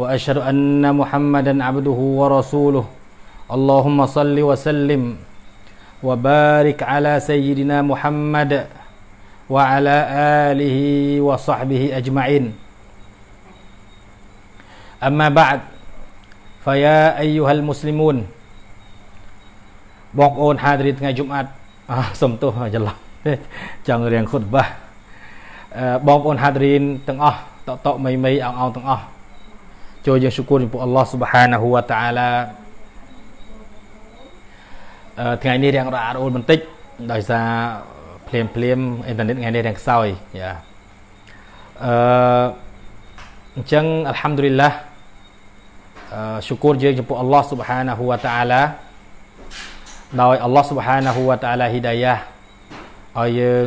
وأشهد أن محمدا عبده ورسوله اللهم صل وسلم وبارك على سيدنا محمد وعلى آله وصحبه أجمعين أما بعد فيا أيها المسلمون بقون حاضرين تنجي جمعة សំទោសច្រឡំចង់រៀងខុតបាបងប្អូនហាត់រៀនទាំងអស់តតមីមីអងអងទាំងអស់ចូលយើងសុគរចំពោះអល់ឡោះស៊ុបហានាហ៊ូវតាអាឡាថ្ងៃនេះរៀងរអាក់រអួលបន្តិចដោយសារភ្លាមភ្លាមអ៊ីនធឺណិតថ្ងៃនេះរៀងខ្សោយយ៉ាអឺអញ្ចឹងអัลហាំឌុលីឡាអឺសុគរយើងចំពោះអល់ឡោះស៊ុបហានាហ៊ូវតាអាឡាដោយអល់ឡោះស៊ុបហានាហ៊ូវតាអាឡាហ៊ីដាយ៉ាឲ្យយើង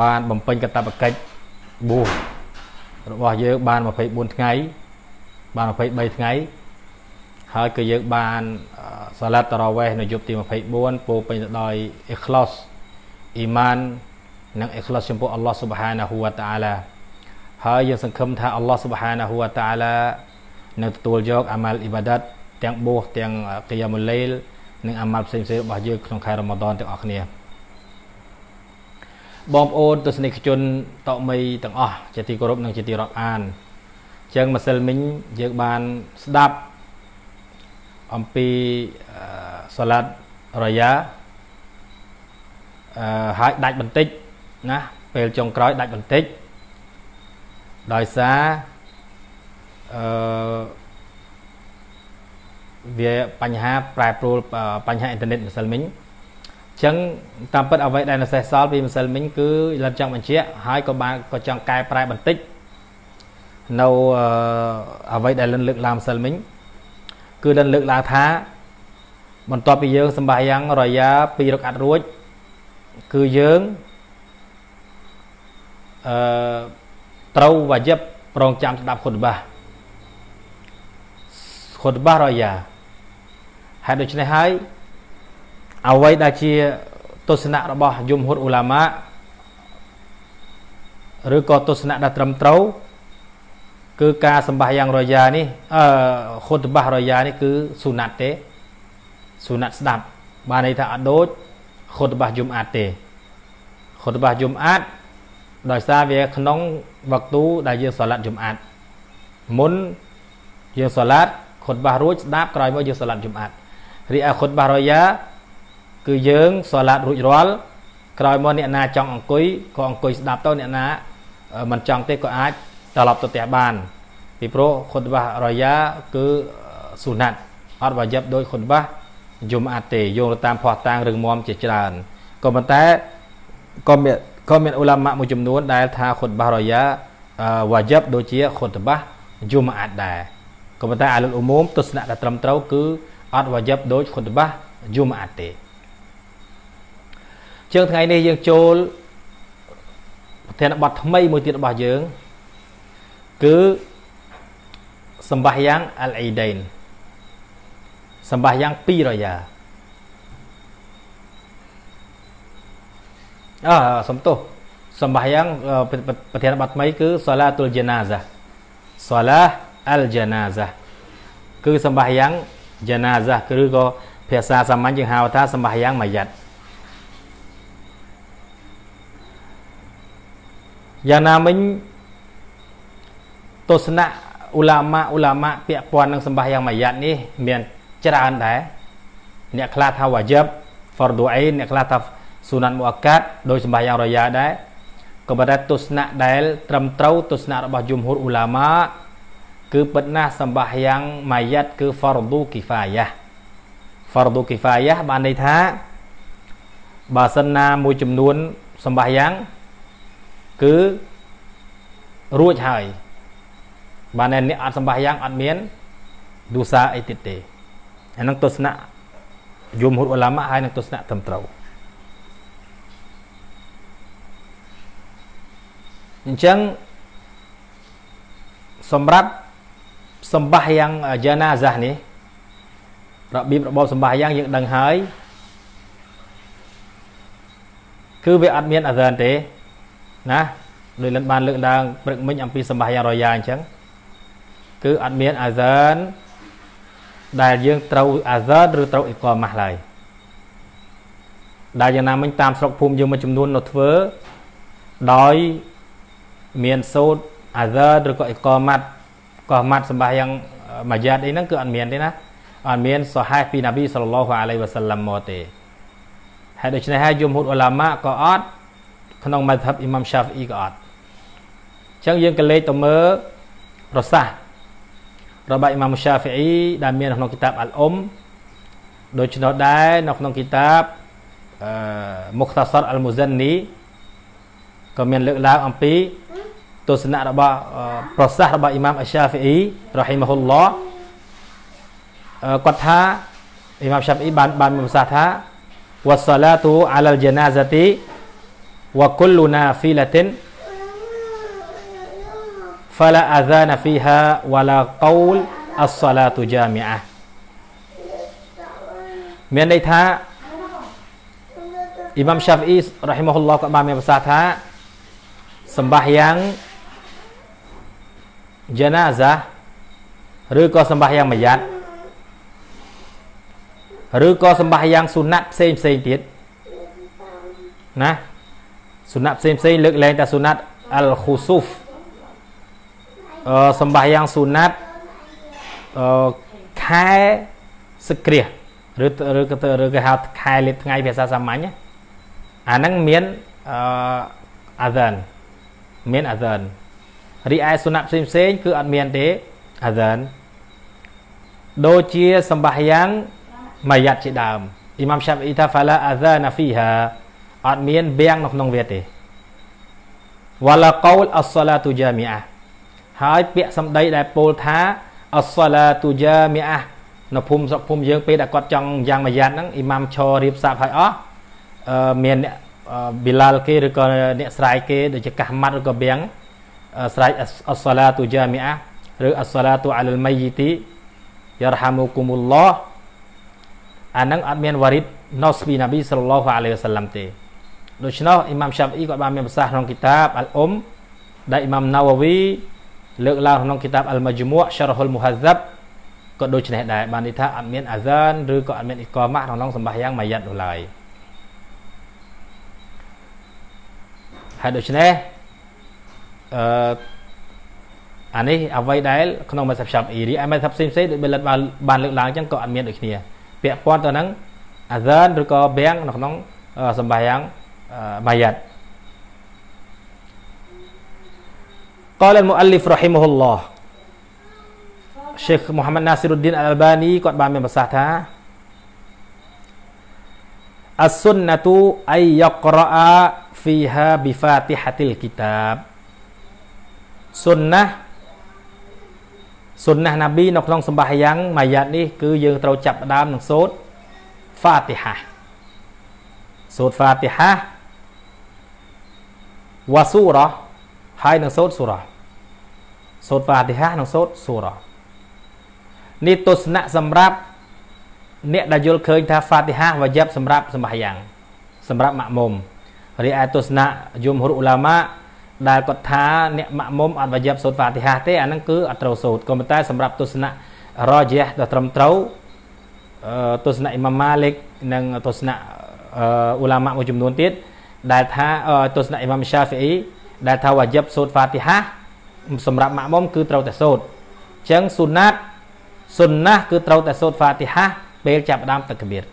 បានបំពេញកតបកិច្ចបួសរបស់យើងបាន24ថ្ងៃបាន23ថ្ងៃហើយក៏យើងបានសាឡាត់តរវេះនៅយប់ទី24ពោពេញទៅដោយ ikhlas អ៊ីម៉ាន និង ikhlas ចំពោះ Allah Subhanahu Wa Ta'ala ហើយយើងសង្ឃឹមថា Allah Subhanahu Wa Ta'ala នៅទទួលយកអាម៉ាល់អ៊ីបាដាត ទាំងបួសទាំងកយ៉ាមុលលេលនិងអាម៉ាល់ផ្សេងៗរបស់យើងក្នុងខែរ៉ម៉ាដនទាំងអស់គ្នាបងប្អូនទស្សនិកជនតោមីទាំងអស់ជាទីគោរពនិងជាទីរាប់អានចឹងម្សិលមិញយើងបានស្ដាប់អំពីសាឡាត់រយ៉ាអឺហើយដាច់បន្តិចណាពេលចុងក្រោយដាច់បន្តិចដោយសារអឺវាបញ្ហាប្រែប្រួលបញ្ហាអ៊ីនធឺណិតម្សិលមិញអញ្ចឹងតាមពិតអ្វីដែលនៅសេសសល់ពីម្សិលមិញគឺលិនចង់បញ្ជាក់ហើយក៏បានក៏ចង់កែ ប្រែបន្តិចនៅអ្វីដែលលិនលើកឡើងម្សិលមិញគឺលិនលើកឡើងថា បន្ទាប់ពីយើងសម្បាយ៉ាងរយ៉ាពីរកអាត់រួចគឺយើងអឺត្រូវវាយិបប្រងចាំស្ដាប់ខុតបាខុតបារយ៉ាហើយដូច្នេះហើយអ្វីដែលជាទស្សនៈរបស់យមហ៊ុតអ៊ូឡាម៉ាឬក៏ទស្សនៈដែលត្រឹមត្រូវគឺការសម្បាសយ៉ាងរយ៉ានេះអឺខុតបាសរយ៉ានេះគឺសុណាត់ទេសុណាត់ស្ដាប់ បានន័យថាអត់ដូចខុតបាសយមអាត់ទេខុតបាសយមអាត់ដោយសារវាក្នុងវកទូដែលយើងសាឡាត់យមអាត់មុនយើងសាឡាត់ខុតបាសរួចស្ដាប់ក្រោយមកយើងសាឡាត់យមអាត់រីឯខុតបាសរយ៉ាគឺយើងសាឡាត់រួចរាល់ក្រោយមកអ្នកណាចង់អង្គុយក៏អង្គុយស្ដាប់ទៅអ្នកណាមិនចង់ទេក៏អាចត្រឡប់ទៅផ្ទះបាន ពីព្រោះខុតវ៉ារយ៉ាគឺស៊ូណាត់អត់វ៉ាយិបដោយខុតវ៉ាយមអាត់ទេយោងតាមភ័ស្តុតាងរឿងមមជាច្រើនក៏ប៉ុន្តែក៏មានក៏មានអ៊ូឡាម៉ាមួយចំនួន ដែល ថាខុតវ៉ារយ៉ាវ៉ាយិបដូចជាខុតវ៉ាយមអាត់ដែរក៏ប៉ុន្តែអាលុលអ៊ូមុំទស្សនៈដែលត្រឹមត្រូវគឺអត់វ៉ាយិបដោយខុតវ៉ាយមអាត់ទេជាងថ្ងៃនេះយើងចូលប្រធានបទថ្មីមួយទៀតរបស់យើងគឺសម្បាសយ៉ាងអលអ៊ីដេនសម្បាសយ៉ាង2រយ៉ាអឺសំទោសសម្បាសយ៉ាងប្រធានបទថ្មីគឺសាឡាទុលជាណាហ្សាសាឡាអលជាណាហ្សាគឺសម្បាសយ៉ាងជាណាហ្សាឬក៏ភាសាសាមញ្ញយើងហៅថាសម្បាសយ៉ាងម៉ាយ៉ាត់យ៉ាងណាមិញទស្សនៈឧឡាម៉ាឧឡាម៉ាពាក់ព័ន្ធនឹងសម្បាយ៉ាងមួយយ៉ាត់នេះមានច្រើនដែរអ្នកខ្លះថាវ៉ាយិប fardu ain អ្នកខ្លះថាសុណានមូអាកាត់ដោយសម្បាយ៉ាងរយ៉ាដែរក៏ប៉ុន្តែទស្សនៈដែលត្រឹមត្រូវទស្សនៈរបស់យមហូរឧឡាម៉ាគឺពិតណាស់សម្បាយ៉ាងមួយយ៉ាត់គឺ fardu kifayah fardu kifayah បានន័យថាបើសិនណាមួយចំនួនសម្បាយ៉ាងគឺរួចហើយបានតែអ្នកអត់សម្បះយ៉ាងអត់មានឌូសាអីទៀតទេអានឹងទស្សនៈយមហូតអឡាម៉ាហើយនឹងទស្សនៈត្រឹមត្រូវអញ្ចឹងសម្រាប់សម្បះយ៉ាងយ៉ាណាហ្សានេះរបៀបរបបសម្បះយ៉ាងយើងដឹងហើយគឺវាអត់មានអាហ្សានទេណាដោយលិនបានលើកឡើងព្រឹកមិញអំពីសម្បះយ៉ាងរយ៉ាអញ្ចឹងគឺអត់មានអាហ្សើនដែលយើងត្រូវអាហ្សើនឬត្រូវអ៊ីកម៉ាស់ឡើយដែលយ៉ាងណាមិញតាមស្រុកភូមិយើងមួយចំនួននៅធ្វើដោយមានសូត្រអាហ្សើនឬក៏អ៊ីកម៉ាត់កោះម៉ាត់សម្បាយ៉ាងមួយយ៉ាតអីហ្នឹងគឺអត់មានទេណាអត់មាន សហេះពីណាប៊ីសល្លឡោះអាឡៃវ៉ាសាឡាមមកទេហើយដូច្នេះហើយយមហ៊ូតអ៊ូឡាម៉ាក៏អត់ក្នុងមជ្ឈបអ៊ីម៉ាំសាហ្វអ៊ីក៏អត់អញ្ចឹងយើងក៏លេខទៅមើលប្រសាសន៍របស់អ៊ីម៉ាមស៊ាហ្វីអ៊ីដែលមានក្នុងគីតាបអាល់អ៊ុមដូច្នោះដែរនៅក្នុងគីតាបអឺមុខតាសរអល់មូសិននីក៏មានលើកឡើងអំពីទស្សនៈរបស់ប្រសាសន៍របស់អ៊ីម៉ាមអស៊ាហ្វីអ៊ីរ៉ាហ៊ីម៉ាហ៊ុលឡោះគាត់ថាអ៊ីម៉ាមស៊ាហ្វីអ៊ីបានបានមានប្រសាសន៍ថាវ៉ាសាឡាទូអាឡាល់ជាណាហ្សាទីវ៉ាគុលលូណាហ្វីឡាទីន فلا أذان فيها ولا قول الصلاة جامعة មានន័យថាអ៊ីម៉ាំសាហ្វអ៊ីរ៉ាហ៊ីម៉ូហ៊ុលឡោះក៏បានមានប្រសាសន៍ថាសម្បាយ៉ាងយ៉ាណាហ្សាឬក៏សម្បាយ៉ាងមយ៉ាត់ឬក៏សម្បាយ៉ាងសុណាត់ផ្សេងផ្សេងទៀតណាសុណាត់ផ្សេងផ្សេងលើកឡើងតែសុណាត់អលខូស៊ូហ្វសម្បាយ៉ាងស៊ូណាត់អឺខែសក្រាឬឬក៏ឬក៏ហៅខែលេបថ្ងៃភាសាសាមញ្ញអាហ្នឹងមានអឺអាហ្សានមានអាហ្សានរីឯសុណាត់ផ្សេងផ្សេងគឺអត់មានទេអាហ្សានដូចជាសម្បាយ៉ាងម៉ាយ៉ាត់ជាដើមអ៊ីម៉ាំឆាប់អ៊ីថាហ្វាឡាអាហ្សានហ្វីហាអត់មានបៀងនៅក្នុងវាទេវ៉ាឡាកោលអស្សាឡាទូជាមីអាហើយពាក្យសម្ដីដែលពោលថា អសឡាទូយ៉ាមីអានៅភូមិស្រុកភូមិយើងពេលដែលគាត់ចង់យ៉ាងមួយយ៉ាងហ្នឹងអ៊ីម៉ាំឈររៀបសាប់ឲ្យអស់មានអ្នកប៊ីឡាលគេឬក៏អ្នកស្រែកគេដូចជាកាសម៉ាត់ឬក៏បៀងស្រែកអសឡាទូយ៉ាមីអាឬអសឡាទូអាលលមៃយីទីយ៉ារហាមូគុមុលឡោះអាហ្នឹងអត់មានវ៉ារីតណូស្ប៊ីណាប៊ីសល្លោះអាឡៃវសាឡាំទេដូច្នោះអ៊ីម៉ាំសាប់អ៊ីគាត់បានមានប្រសាសន៍ក្នុងគីតាបអលអ៊ុមដែលអ៊ីម៉ាំណាវវីលើកឡើងក្នុងគីតាបអលម៉ាជមួឆរហ៊ុលមូហាហ្សាប់ក៏ដូច្នេះដែរបានន័យថាអត់មានអាហ្សានឬក៏អត់មានអ៊ីកម៉ាក្នុងសម្បាយ៉ាងមួយយ៉ាត់នោះឡើយហើយដូច្នេះអឺអានេះអ្វីដែលក្នុងមួយសាប់ឆាប់អ៊ីរីអាមួយសាប់ផ្សេងផ្សេងដូចបលិតបានលើកឡើងអញ្ចឹងក៏អត់មានដូចគ្នាពាក់ព័ន្ធទៅនឹងអាហ្សានឬក៏បាំងនៅក្នុងសម្បាយ៉ាងមួយយ៉ាត់ قال المؤلف رحمه الله เชคมูฮัมหมัดนาซิรุดดินอัลบานีគាត់បានមានប្រសាសន៍ថាอัสซุนนะตุอัยยักรออาฟีฮาบิฟาติฮะติลกิตาบសុនណាសុនណាណាប៊ីនៅក្នុងសម្បាហយ៉ាងមួយយ៉ាតនេះគឺយើងត្រូវចាប់ដើមនឹងសូត្រហ្វាទីហាសូត្រហ្វាទីហាវ៉ាស៊ូរ៉ាហើយនឹងសូត្រស៊ូរ៉ាសូត្រហ្វាទីហានិងសូត្រសូរ៉ានេះទស្សនៈសម្រាប់ អ្នកដែលយល់ឃើញថាហ្វាទីហាវ៉ាយបសម្រាប់សម្បាយ៉ាង សម្រាប់ម៉ាក់មុំរីឯទស្សនៈយមហរុឧឡាម៉ាដែលគាត់ថាអ្នកម៉ាក់មុំអត់វ៉ាយបសូត្រហ្វាទីហាទេអាហ្នឹងគឺអត់ត្រូវសូត្រក៏ប៉ុន្តែ សម្រាប់ទស្សនៈរយះដ៏ត្រឹមត្រូវទស្សនៈអ៊ីម៉ាមម៉ាលិកនិងទស្សនៈអ៊ូឡាម៉ាមួយចំនួនទៀតដែលថាទស្សនៈអ៊ីម៉ាម Syafi'i ដែលថាវ៉ាយបសូត្រ Fatiha សម្រាប់ម៉ាក់មុំគឺត្រូវតែសូត្រអញ្ចឹងសុណាត់សុណាស់គឺត្រូវតែសូត្រហ្វាទីហាពេលចាប់ផ្ដើមតកាបៀត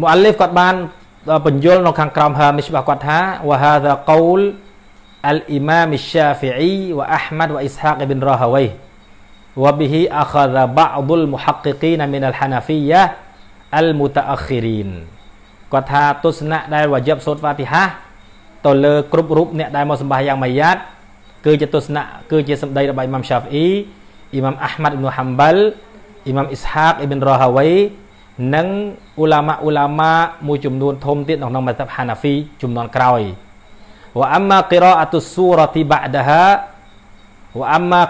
មូអាលីហ្វគាត់បានបញ្យល់នៅខាងក្រោមហាមីស្បាគាត់ថាវ៉ាហាហ្សាកោលអលអ៊ីម៉ាមស៊ាហ្វីអ៊ីវ៉ាអាហ្មាត់វ៉ាអ៊ីស្ហាកអ៊ីប៊ីនរ៉ាហាវៃវ៉ាប៊ីហ៊ីអាខារ៉ាបាអ៊ឌុលមូហាក់គីគីណាមីនអលហាណាហ្វីយ៉ាអលមូតាអ៊ីរីនគាត់ថាទស្សនៈដែលវ៉ាយបសូត្រហ្វាទីហាទៅលើគ្រប់រូបអ្នកដែលមកសម្បាសយ៉ាងមួយយ៉ាត់គឺជាទស្សនៈគឺជាសម្ដីរបស់អ៊ីម៉ាំ Shafi'i អ៊ីម៉ាំ Ahmad ibn Hanbal អ៊ីម៉ាំ Ishaq ibn Rahawi និងអ៊ូឡាម៉ាអ៊ូឡាម៉ាមួយចំនួនធំទៀតនៅក្នុង mazhab Hanafi ចំនួនក្រោយ wa amma qira'atu surati ba'daha wa amma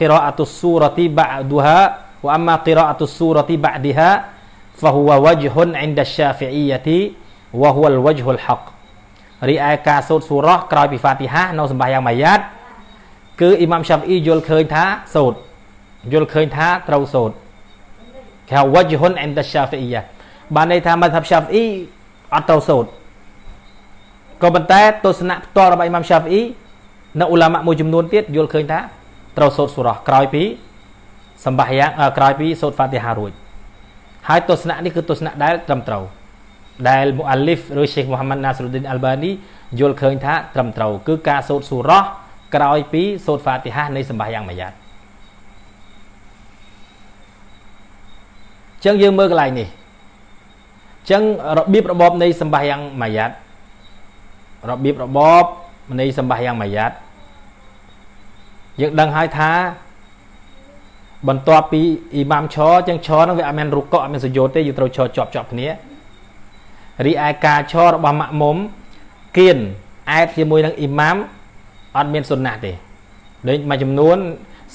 qira'atu surati ba'daha wa amma qira'atu surati ba'daha fa huwa wajhun 'inda asy-Syafi'iyyati wa huwa al-wajhu al-haqq រីឯការសូត្រសូរ៉ះក្រោយពីហ្វាទីហានៅសម្បាយ៉ាងម៉ាយ៉ាត់គឺអ៊ីម៉ាំសាហ្វអ៊ីយល់ឃើញថាសូត្រយល់ឃើញថាត្រូវសូត្រគេហៅ wajhun inda syafi'iyya បានន័យថាមធ្យម syafi'i អត់ត្រូវសូត្រក៏ប៉ុន្តែទស្សនៈផ្ទាល់របស់អ៊ីម៉ាំ syafi'i នៅឧឡាម៉ាមួយចំនួនទៀតយល់ឃើញថាត្រូវសូត្រសូរ៉ះក្រោយពីសម្បាយ៉ាងក្រោយពីសូត្រហ្វាទីហារួចហើយទស្សនៈនេះគឺទស្សនៈដែលត្រឹមត្រូវដែលមូអាលីហ្វឬសេខមូហាម៉ាត់ណាសរុឌីនអាល់បានីយល់ឃើញថាត្រឹមត្រូវគឺការសូត្រសូរ៉ាស់ក្រោយ ពីសូត្រហ្វាទីហានៃ សម្បាយ៉ាងមួយយ៉ាងចឹងយើងមើលកន្លែងនេះចឹងរបៀបរបបនៃសម្បាយ៉ាងមួយយ៉ាងរបៀបរបបនៃសម្បាយ៉ាងមួយយ៉ាងយើងដឹងហើយថាបន្ទាប់ពីអ៊ីម៉ាមឈរចឹងឈរនឹងវាអត់មានរុកកអត់មានសយោទេយើងត្រូវឈរជាប់ជាប់គ្នារីឯការឈររបស់ម៉ាក់មុំគៀនអែតជាមួយនឹងអ៊ីម៉ាមអត់មានសុណាទេលេងមួយចំនួន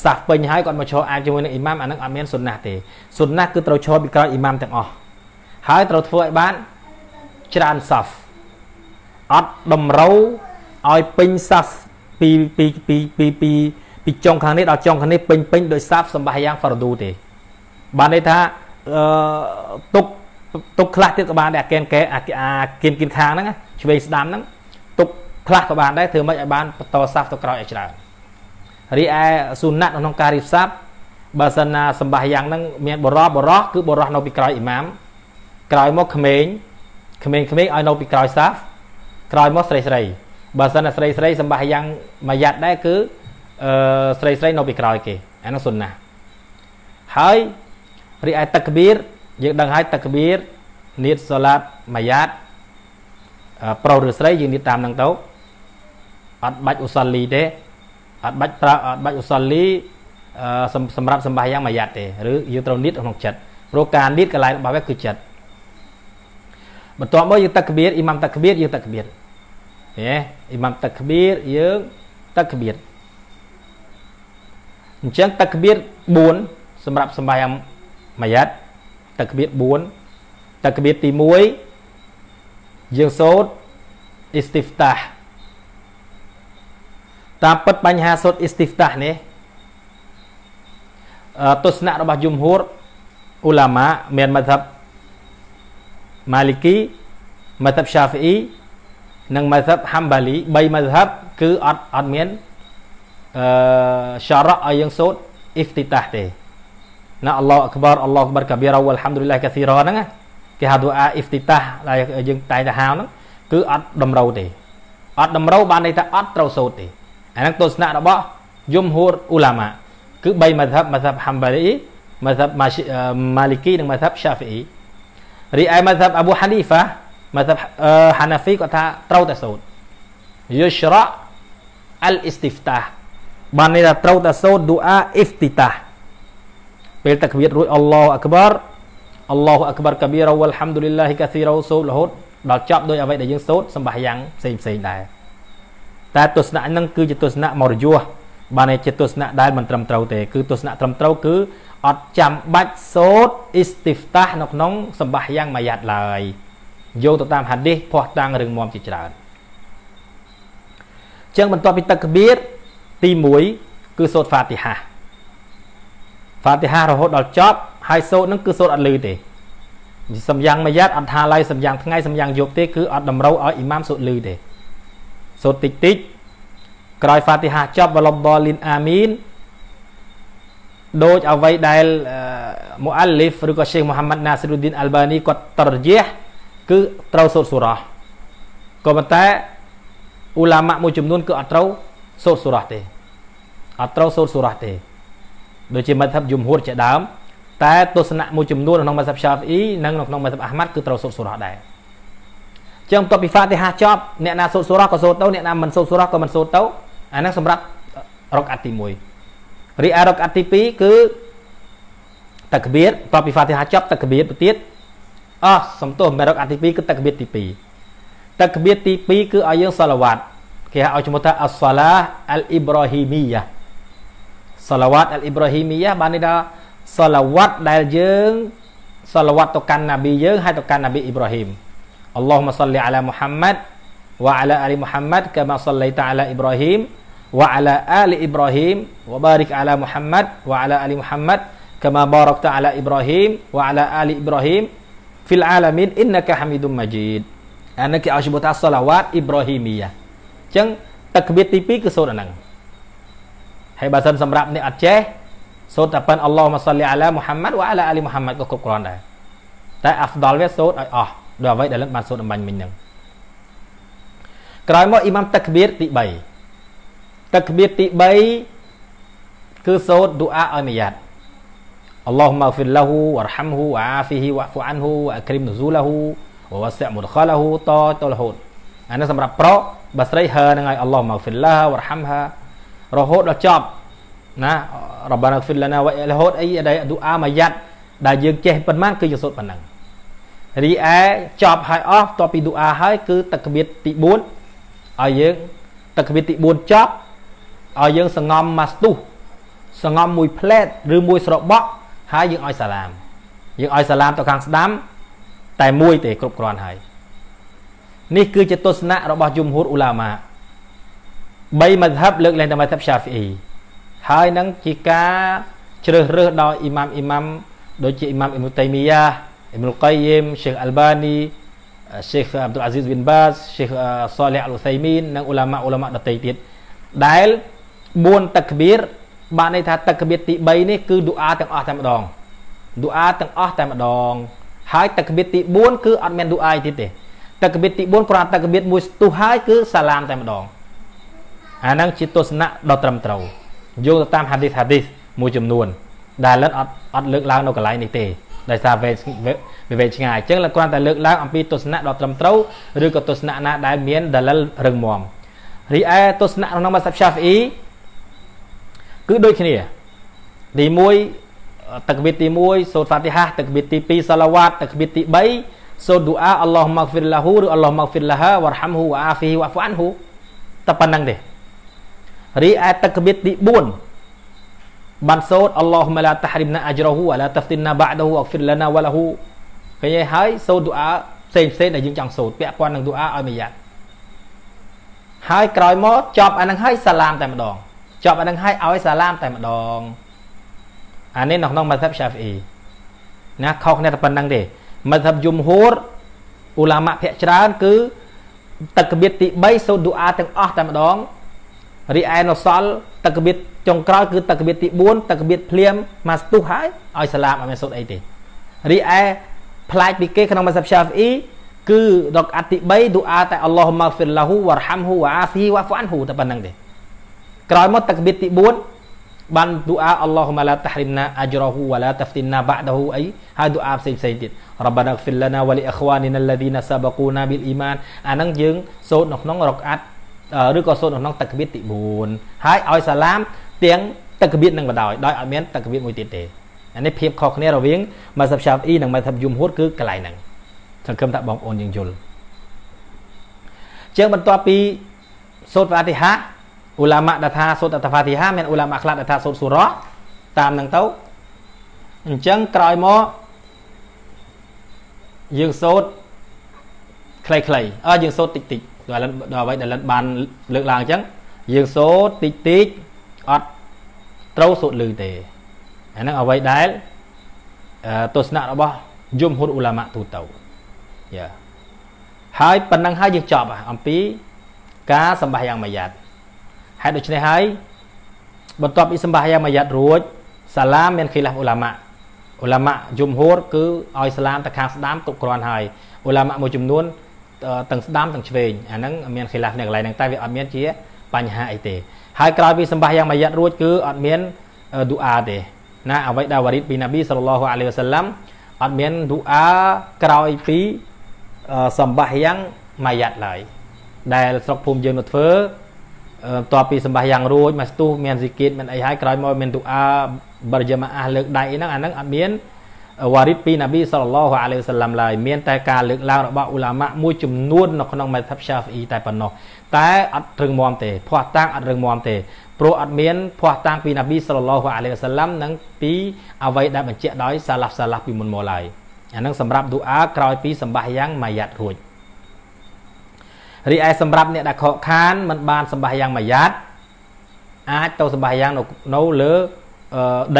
សាសពេញហើយគាត់មកឈរអែតជាមួយនឹងអ៊ីម៉ាមអានឹងអត់មានសុណាទេសុណាគឺត្រូវឈរពីក្រោយអ៊ីម៉ាមទាំងអស់ហើយត្រូវធ្វើឲ្យបានច្រើនសាសអត់តម្រូវឲ្យពេញសាសពីពីពីពីពីពីចុងខាងនេះដល់ចុងខាងនេះពេញពេញដោយសាបសម្បាយ៉ាងហ្វារឌូទេ បានន័យថាអឺទុកទុកខ្លះទៀតក៏បានដែរអាកែនកែអាគៀនគៀនខាងហ្នឹងឆ្វេងស្ដាំហ្នឹងទុកខ្លះក៏បានដែរធ្វើម៉េចឲ្យបានបន្តសាប់ទៅក្រោយឲ្យច្រើនរីឯសុណាត់ក្នុងការរៀបសាប់បើសិនណាសម្បាសយ៉ាងហ្នឹងមានបរោះបរោះគឺបរោះនៅពីក្រោយអ៊ីម៉ាមក្រោយមកក្មេងក្មេងក្មេងឲ្យនៅពីក្រោយសាប់ក្រោយមកស្រីស្រីបើសិនណាស្រីស្រីសម្បាសយ៉ាងមួយយ៉ាត់ដែរគឺអឺស្រីស្រីនៅពីក្រោយគេអានោះសុណាហើយរីឯតក្បៀរយើងដឹងហើយតក្បៀរនីតសូឡាតម៉ាយ៉ាតប្រុសឬស្រីយើងនីតតាមនឹងទៅអត់បាច់ឧសលីទេអត់បាច់ប្រើអត់បាច់ឧសលីសម្រាប់សម្បាយ៉ាងម៉ាយ៉ាត់ទេឬយើងត្រូវនីតក្នុងចិត្តព្រោះការនីតកន្លែងរបស់វាគឺចិត្តបន្ទាប់មកយើងតក្បៀរអ៊ីម៉ាំតក្បៀរយើងតក្បៀរហ៎អ៊ីម៉ាំតក្បៀរយើងតក្បៀរអញ្ចឹងតក្បៀរ4សម្រាប់សម្បាយ៉ាងម៉ាយ៉ាត់តែក្បៀត4តែក្បៀតទី1យើងសូត្រ istiftah តាមពិតបញ្ហាសូត្រ istiftah នេះទស្សនៈរបស់យមហួរអ៊ូឡាម៉ាមានមធ្យបម៉ាលីគីមធ្យបសាហ្វីអ៊ីនិងមធ្យបហាំបាលី3មធ្យបគឺអត់អត់មានអឺសារ៉ាឲ្យយើងសូត្រ iftitah ទេណាអល់ឡោះអក្បរអល់ឡោះអក្បរកាបៀរអវលហាំឌុលឡាកាស៊ីរ៉ហ្នឹងគេហៅឌូអាអ៊ីស្ទីតាសដែលយើងតែងតែហៅហ្នឹងគឺអត់តម្រូវទេអត់តម្រូវបានន័យថាអត់ត្រូវសូត្រទេអាហ្នឹងទស្សនៈរបស់យមហូរអ៊ូឡាម៉ាគឺ3ម៉ាសាប់ម៉ាសាប់ហាំបារីម៉ាសាប់ម៉ាលីគីនិងម៉ាសាប់ឆាហ្វីអ៊ីរីឯម៉ាសាប់អប៊ូហានីហ្វាម៉ាសាប់ហានាហ្វីគាត់ថាត្រូវតែសូត្រយុស្រៈអលអ៊ីស្ទីហ្វតាបានន័យថាត្រូវតែសូត្រឌូអាអ៊ីស្ទីតាសពេលតាកបៀតរួចអល់ឡោះអក្បរអល់ឡោះអក្បរកាបៀរវលហាំឌូលីឡាហ៊ីកាស៊ីរោសូលរហូតដល់ចប់ដោយអ្វីដែលយើងសូត្រសម្បាយ៉ាងផ្សេងផ្សេងដែរតែទស្សនៈហ្នឹងគឺជាទស្សនៈមរយោះបានជាទស្សនៈដែលមិនត្រឹមត្រូវទេគឺទស្សនៈត្រឹមត្រូវគឺអត់ចាំបាច់សូត្រអ៊ីស្ទីហ្វតាស់នៅក្នុងសម្បាយ៉ាងមួយយ៉ាត់ឡើយយោងទៅតាមហាឌីសភ័ស្តុតាងរឿងមមជាច្រើនចឹងបន្ទាប់ពីតក្បៀរទី1គឺសូត្រហ្វាទីហាហ្វាទីហារហូតដល់ចប់ហើយសូត្រនឹងគឺសូត្រអត់លឺទេសំយ៉ាងមួយយ៉ាត់អត់ថាឡៃសំយ៉ាងថ្ងៃសំយ៉ាងយប់ទេគឺអត់តម្រូវឲ្យអ៊ីម៉ាមសូត្រលឺទេសូត្រតិចតិចក្រោយហ្វាទីហាចប់វឡំបលីនអាមីនដូចអ្វីដែលមូអាលីហ្វឬក៏សេខមូហាម៉ាត់ណាស៊ីរូឌីនអាល់បានីគាត់ត្រយះគឺត្រូវសូត្រសូរ៉ាក៏ប៉ុន្តែអ៊ូឡាម៉ាក់មួយចំនួន គឺអត់ត្រូវសូត្រសូរ៉ាទេអត់ត្រូវសូត្រសូរ៉ាទេដូចជាមធ្យមយមហួតជាដើមតែ ទស្សនៈមួយចំនួនក្នុងមធ្យមស្យាហ្វអ៊ីនិងក្នុងមធ្យមអាហ្មាត់គឺត្រូវសូត្រសូរ៉ាដែរចឹងបន្ទាប់ពីហ្វាទីហាចប់អ្នកណាសូត្រសូរ៉ាក៏សូត្រទៅអ្នកណាមិនសូត្រសូរ៉ាក៏មិនសូត្រទៅអាហ្នឹងសម្រាប់រកអាត់ទី1រីឯរកអាត់ទី2គឺតាក្បៀតបន្ទាប់ពីហ្វាទីហាចប់តាក្បៀតទៅទៀតអោះសំទោសមេរកអាទី2គឺតក្បៀតទី2តក្បៀតទី2គឺឲ្យយើងសឡាវ៉ាត់គេហៅឲ្យឈ្មោះថាអស្សាឡាអលអ៊ីប្រាហ៊ីមីយ៉ា salawat al ibrahimiyah bani da salawat dal jeung salawat to nabi jeung hai to nabi ibrahim allahumma salli ala muhammad wa ala ali muhammad kama sallaita ala ibrahim wa ala ali ibrahim wa barik ala muhammad wa ala ali muhammad kama barakta ala ibrahim wa ala ali ibrahim fil alamin innaka hamidum majid anaki asybuta salawat ibrahimiyah ceng takbir tipi ke sorang ហើយបើសិនសម្រាប់អ្នកអត់ចេះសូត្រតែប៉ុនអល់ឡោះម៉ាសាលីអាឡាមូហាម៉ាត់វ៉ាអាឡាអាលីមូហាម៉ាត់ក៏គ្រប់គ្រាន់ដែរតែអាហ្វដលវាសូត្រឲ្យអស់ដោយអ្វីដែលលោកបានសូត្រអំបញ្ញមិញហ្នឹងក្រោយមកអ៊ីម៉ាំតាក្បៀតទី3តាក្បៀតទី3គឺសូត្រឌូអាឲ្យមួយយ៉ាត់ اللهم اغفر له وارحمه وعافه واعف عنه واكرم نزوله ووسع مدخله តតលហូតអានេះសម្រាប់ប្របើស្រីហើនឹងឲ្យ اللهم اغفر لها وارحمها រហូតដល់ចប់ណារបាណាហ្វីលណាវ៉ៃរហូតអីដែលឌូអាមួយយ៉ាត់ដែលយើងចេះប៉ុន្មានគឺយើងសូត្រប៉ុណ្ណឹងរីឯចប់ហើយអស់បន្ទាប់ពីឌូអាហើយ គឺតក្បៀតទី4ឲ្យយើងតក្បៀតទី4ចប់ឲ្យយើងសងំម៉ាស្ទុះសងំមួយផ្លែតឬមួយស្របក់ហើយយើងឲ្យសាឡាម យើងឲ្យសាឡាមទៅខាងស្ដាំតែមួយទេគ្រប់គ្រាន់ហើយនេះគឺជាទស្សនៈរបស់យមហូរអ៊ូឡាម៉ា3មជ្ឈបលើកលែងតែមជ្ឈប Syafi'i ហើយនឹងជាការជ្រើសរើសដោយអ៊ីម៉ាមអ៊ីម៉ាមដូចជាអ៊ីម៉ាមអ៊ីមតៃមីយ៉ាអ៊ីមលកៃយម Sheikh Albani Sheikh Abdul Aziz bin Baz Sheikh Saleh Al Utsaimin និងឧឡាម៉ាឧឡាម៉ាដទៃទៀតដែល4តក្បៀរបានន័យថាតក្បៀរទី3នេះគឺឌូអាទាំងអស់តែម្ដងឌូអាទាំងអស់តែម្ដង ហើយតក្បៀរទី4គឺអត់មានឌូអាទៀតទេតក្បៀរទី4គ្រាន់តែតក្បៀរមួយស្ទុះហើយគឺសាឡាមតែម្ដងអាហ្នឹងជាទស្សនៈដ៏ត្រឹមត្រូវយោងទៅតាម hadith hadith មួយចំនួន ដែលលិនអត់អត់លើកឡើងនៅកន្លែងនេះទេដោយសារវេវាវេឆ្ងាយអញ្ចឹងលោកគ្រាន់តែលើកឡើងអំពីទស្សនៈដ៏ត្រឹមត្រូវឬក៏ទស្សនៈណា ដែលមានដលិលរឹងមាំរីឯទស្សនៈក្នុងម៉ាសាប់ឆាហ្វអ៊ីគឺដូចគ្នាទី1តកវិតទី1សូត្រហ្វាទីហាតកវិតទី2សាឡាវ៉ាតតកវិតទី3សូត្រឌូអាអល់ឡោះម៉ាហ្វីរឡាហ៊ូឬអល់ឡោះម៉ាហ្វីរឡាហាវ៉ារហាំហ៊ូវ៉ាអាហ្វីវ៉ាហ្វអានហ៊ូតែប៉ុណ្្នឹងទេរីឯទឹកកបិតទី4បានសូត្រអល់ឡោះម៉ាឡាតាហ្រីមណាអាជ្រហ៊ូអាឡាតាហ្វទីនណាបាដហ៊ូអហ្វីរឡាណាវ៉ាឡាហ៊ូឃើញហើយសូត្រឌូអាផ្សេងផ្សេងដែលយើងចង់សូត្រពាក់ព័ន្ធនឹងឌូអាឲ្យមួយយ៉ាងហើយក្រោយមកចប់អានឹងហើយសាឡាមតែម្ដង ចប់អានឹងហើយឲ្យសាឡាមតែម្ដងអានេះនៅក្នុងម៉ាសាប់ឆាហ្វអ៊ីណាខុសគ្នាតែប៉ុណ្្នឹងទេម៉ាសាប់យមហូរអ៊ូឡាម៉ាភាកច្រើន គឺទឹកកបិតទី3សូត្រឌូអាទាំងអស់តែម្ដងរីឯនៅសល់តកបៀតចុងក្រោយគឺតកបៀតទី4តកបៀតភ្លាមមកស្ទុះហើយឲ្យសាឡាមអត់មានសូត្រអីទេរីឯផ្លាច់ពីគេក្នុងមសាប់ឆាហ្វអ៊ីគឺដកអតិ3ឌូអាតែអល់ឡោះម៉ាហ្វីឡាហ៊ូវ៉ារហាំហ៊ូវ៉ាអាហ្វីវ៉ាហ្វអានហ៊ូតែប៉ុណ្្នឹងទេក្រោយមកតកបៀតទី4បានឌូអាអល់ឡោះម៉ាឡាតាហ្រីមណាអជ្រហ៊ូវ៉ាឡាតាហ្វទីណាបាក់ដហ៊ូអីហើយឌូអាផ្សេងផ្សេងទៀតរ៉ាបាណាហ្វីលឡាណាវ៉ាលីអខ្វានីណាលឡាឌីណាសាបកូណាប៊ីលអ៊ីម៉ានអាហ្នឹងយើងសូត្រនៅក្នុងរកអាត់ឬក៏សូត្រនៅក្នុងតក្បៀតទី4ហើយឲ្យសាឡាមទាំងតក្បៀតនឹងបដ ாய் ដោយអត់មានតក្បៀតមួយទៀតទេអានេះភាពខុសគ្នារវាងម៉ាសាប់ឆាប់អ៊ីនិងម៉ាសាប់យមហួតគឺកន្លែងហ្នឹងសង្ឃឹមថាបងប្អូនយើងយល់ជាងបន្ទាប់ពីសូត្រវ៉ាទីហាអ៊ូឡាម៉ាដែលថាសូត្រអត្តវ៉ាទីហាមានអ៊ូឡាម៉ាខ្លះដែលថាសូត្រសូរ៉ាតាមហ្នឹងទៅអញ្ចឹងក្រោយមកយើងសូត្រខ្លីៗអើយើងសូត្រតិចតិចដល់លិនដល់អ្វីដែលលិនបានលើកឡើងអញ្ចឹងយើងសូត្រតិចតិចអត់ត្រូវសូត្រលឺទេអាហ្នឹងអ្វីដែលទស្សនៈរបស់យមហ៊ុនអ៊ូឡាម៉ាទូទៅយ៉ាហើយប៉ុណ្ណឹងហើយយើងចប់អំពីការសម្បាសយ៉ាងមួយយ៉ាត់ហើយដូច្នេះហើយបន្ទាប់ពីសម្បាសយ៉ាងមួយយ៉ាត់រួចសាឡាមមានខីឡាហ្វអ៊ូឡាម៉ាអ៊ូឡាម៉ាយមហ៊ូរគឺឲ្យសាឡាមទៅខាងស្ដាំគ្រប់គ្រាន់ហើយអ៊ូឡាម៉ាមួយចំនួនទាំងស្ដាំទាំងឆ្វេងអាហ្នឹងមានខិលាស់គ្នាកន្លែងហ្នឹងតែវាអត់មានជាបញ្ហាអីទេហើយក្រោយពីសម្បាសយ៉ាងម៉ាយ៉ាត់រួចគឺអត់មានឌូអាទេណាអ្វីដែលវ៉ារីតពីណាប៊ីសល្លឡោះអាឡៃវ៉ាសាឡាំអត់មានឌូអាក្រោយពីសម្បាសយ៉ាងម៉ាយ៉ាត់ឡើយដែលស្រុកភូមិយើងទៅធ្វើបន្ទាប់ពីសម្បាសយ៉ាងរួចមកស្ទុះមានសិគិតមានអីហើយក្រោយមកមានឌូអាបរិយាមអាសលើកដៃអីហ្នឹងអាហ្នឹងអត់មានវ៉ារិតពីនប៊ីសល្លឡោះអាឡៃវសាឡាំឡើយមានតែការលើកឡើងរបស់ឧឡាម៉ាមួយចំនួននៅក្នុងមេថាប់ឆាហ្វអ៊ីតែប៉ុណ្ណោះតែអត់រឹងមាំទេភ័ស្តុតាងអត់រឹងមាំទេព្រោះអត់មានភ័ស្តុតាងពីនប៊ីសល្លឡោះអាឡៃវសាឡាំនិងពីអ្វីដែលបញ្ជាក់ដោយសាឡាហ្វសាឡាហ្វពីមុនមកឡើយអានឹងសម្រាប់ឌូអាក្រោយពីសម្បាសយ៉ាងម៉ាយ៉ាត់រួចរីឯសម្រាប់អ្នកដែលខកខានមិនបានសម្បាសយ៉ាងម៉ាយ៉ាត់អាចទៅសម្បាសយ៉ាងនៅលើ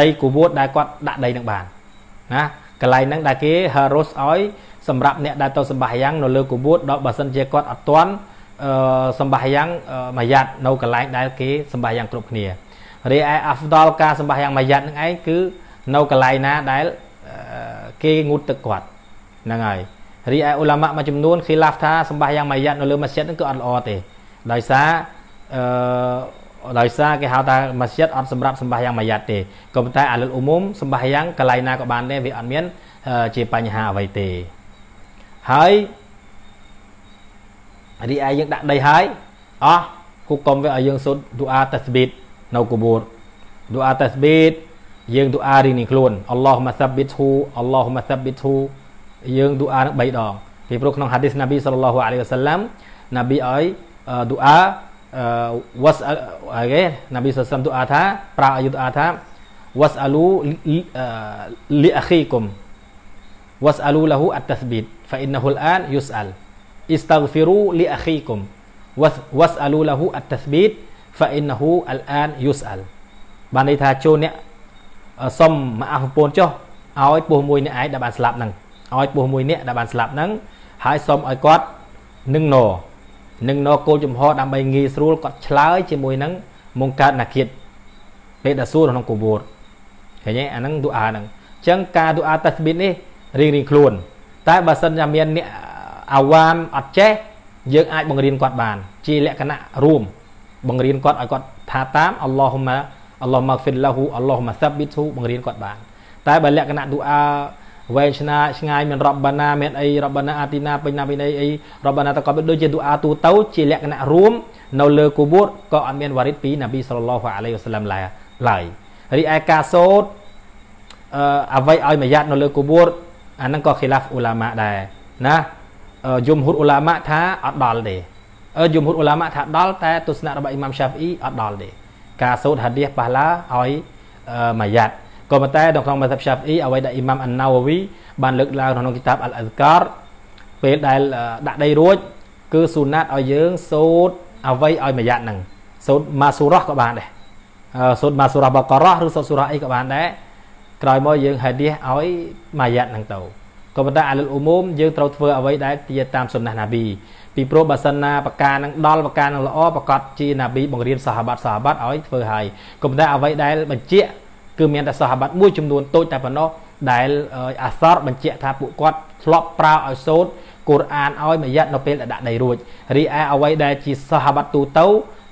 ដីគូវូតដែលគាត់ដាក់ដីនឹងបានណាកន្លែងហ្នឹងដែលគេហៅរស់ឲ្យសម្រាប់អ្នកដែលទៅសម្បាសយ៉ាងនៅលើគបួតដល់បើសិនជាគាត់អត់ទាន់អឺសម្បាសយ៉ាងមួយយ៉ាត់នៅកន្លែងដែល គេសម្បាសយ៉ាងគ្រប់គ្នារីឯអាហ្វដលការសម្បាសយ៉ាងមួយយ៉ាត់ហ្នឹងឯងគឺនៅកន្លែងណាដែលគេងូតទឹកគាត់ហ្នឹងហើយរីឯអ៊ុឡាម៉ាមួយចំនួនឃីឡាហ្វថាសម្បាសយ៉ាងមួយយ៉ាត់នៅលើម៉ាស្ជីតហ្នឹងគឺអត់ល្អទេដោយសារអឺដោយសារគេហៅថាមស្ជីតអត់សម្រាប់សម្បាយ៉ាងមួយយ៉ាត់ទេក៏ប៉ុន្តែអាលិលអ៊ូមុំសម្បាយ៉ាងកន្លែងណាក៏បានដែរវាអត់មាន ជាបញ្ហាអ្វីទេហើយរីឯយើងដាក់ដីហើយអោះហុកុំវាឲ្យយើងសូត្រឌូអាតាស្ប៊ីតនៅកបួរឌូអាតាស្ប៊ីតយើងឌូអារីនេះខ្លួនអល់ឡោះម៉ាសាប៊ីតហ៊ូអល់ឡោះម៉ាសាប៊ីតហ៊ូយើងឌូអានឹង3ដងពីព្រោះក្នុងហាឌីសណាប៊ីសល្លឡោះអាឡៃវ៉ាសាឡាំណាប៊ីឲ្យឌូអាវ៉ាសអីគេណាប៊ីសសាមទូអាថាប្រើអាយុទូអាថាវ៉ាសអាលូលីអាខីគុំវ៉ាសអាលូលហ៊ូអត្តស្ប៊ីតហ្វាអ៊ីនហ៊ូលអានយូសអាលអ៊ីស្តាហ្វីរូលីអាខីគុំវ៉ាសអាលូលហ៊ូអត្តស្ប៊ីតហ្វាអ៊ីនហ៊ូអលអានយូសអាលបានន័យថាចូលអ្នកសុំមកអះប្រពន្ធចុះឲ្យពោះមួយអ្នកឯងដែលបានស្លាប់ហ្នឹងឲ្យពោះមួយអ្នកដែលបានស្លាប់ហ្នឹងហើយសុំឲ្យគាត់នឹងណោនិងនរគោលចំហដើម្បីងាយស្រួលគាត់ឆ្លើយជាមួយនឹងមង្កើតណាគិតពេលដែលសួរក្នុងកូវរឃើញទេអាហ្នឹងឌូអាហ្នឹងអញ្ចឹងការឌូអាតាស្ប៊ីតនេះរៀងរៀងខ្លួនតែបើសិនជាមានអ្នកអាវ៉ាមអត់ចេះយើងអាចបង្រៀនគាត់បានជាលក្ខណៈរួម បង្រៀនគាត់ឲ្យគាត់ថាតាមអល់ឡោះម៉ាអល់ឡោះម៉ាហ្វិលឡាហ៊ូអល់ឡោះម៉ាសាប៊ីតហ៊ូបង្រៀនគាត់បាន តែបើលក្ខណៈឌូអាវែងឆ្ងាយឆ្ងាយមានរបាណាមានអីរបាណាអាទីណាពេញណាពេញអីអីរបាណាតកបដូចជាទូអាទូទៅជាលក្ខណៈរួមនៅលើគូបូតក៏អត់មានវ៉ារិត ពីនប៊ីសល្លោះអាឡៃវ៉ាសឡាំឡើយរីឯការសូត្រអឺអ្វីឲ្យមួយយ៉ាត់នៅលើគូបូតអាហ្នឹងក៏ខិលាហ្វអ៊ូឡាម៉ាដែរណាយមហ៊ុតអ៊ូឡាម៉ាថាអត់ដល់ទេយមហ៊ុតអ៊ូឡាម៉ាថាដល់តែទស្សនៈរបស់អ៊ីម៉ាំឆាហ្វអ៊ីអត់ដល់ទេការសូត្រហាឌីសប៉ះឡាឲ្យមួយយ៉ាត់ក៏ប៉ុន្តែនៅក្នុងមហាសិបឆាហ្វអ៊ីអ្វីដែលអ៊ីម៉ាំអាណាវវីបានលើកឡើងក្នុងគីតាបអល់អាសការពេលដែលដាក់ដីរួចគឺស៊ូណាត់ឲ្យយើងសូត្រអ្វីឲ្យមួយយ៉ាងហ្នឹងសូត្រម៉ាស៊ូរ៉ះក៏បានដែរសូត្រម៉ាស៊ូរ៉ះបករ៉ះឬសូត្រស៊ូរ៉ះអីក៏បានដែរក្រោយមកយើងហាឌីសឲ្យមួយយ៉ាងហ្នឹងទៅក៏ប៉ុន្តែអាលអ៊ូមុំយើងត្រូវធ្វើអ្វីដែលទាតាមសុនណះណាប៊ីពីព្រោះបើសិនណាប្រការនឹងដល់ប្រការនឹងល្អប្រកាសជាណាប៊ីបង្រៀនសាហាបាត់សាហាបាត់ឲ្យធ្វើហើយក៏ប៉ុន្តែអ្វីដែលបញ្ជាក់គឺមានតែសហាបាត់មួយចំនួនតូចតែប៉ុណ្ណោះដែលអាសរបញ្ជាក់ថាពួកគាត់ធ្លាប់ប្រើឲ្យសូត្រកូរ៉ានឲ្យមួយយ៉ាត់នៅពេលដែលដាក់ដីរួចរីឯអ្វីដែលជាសហាបាត់ទូទៅ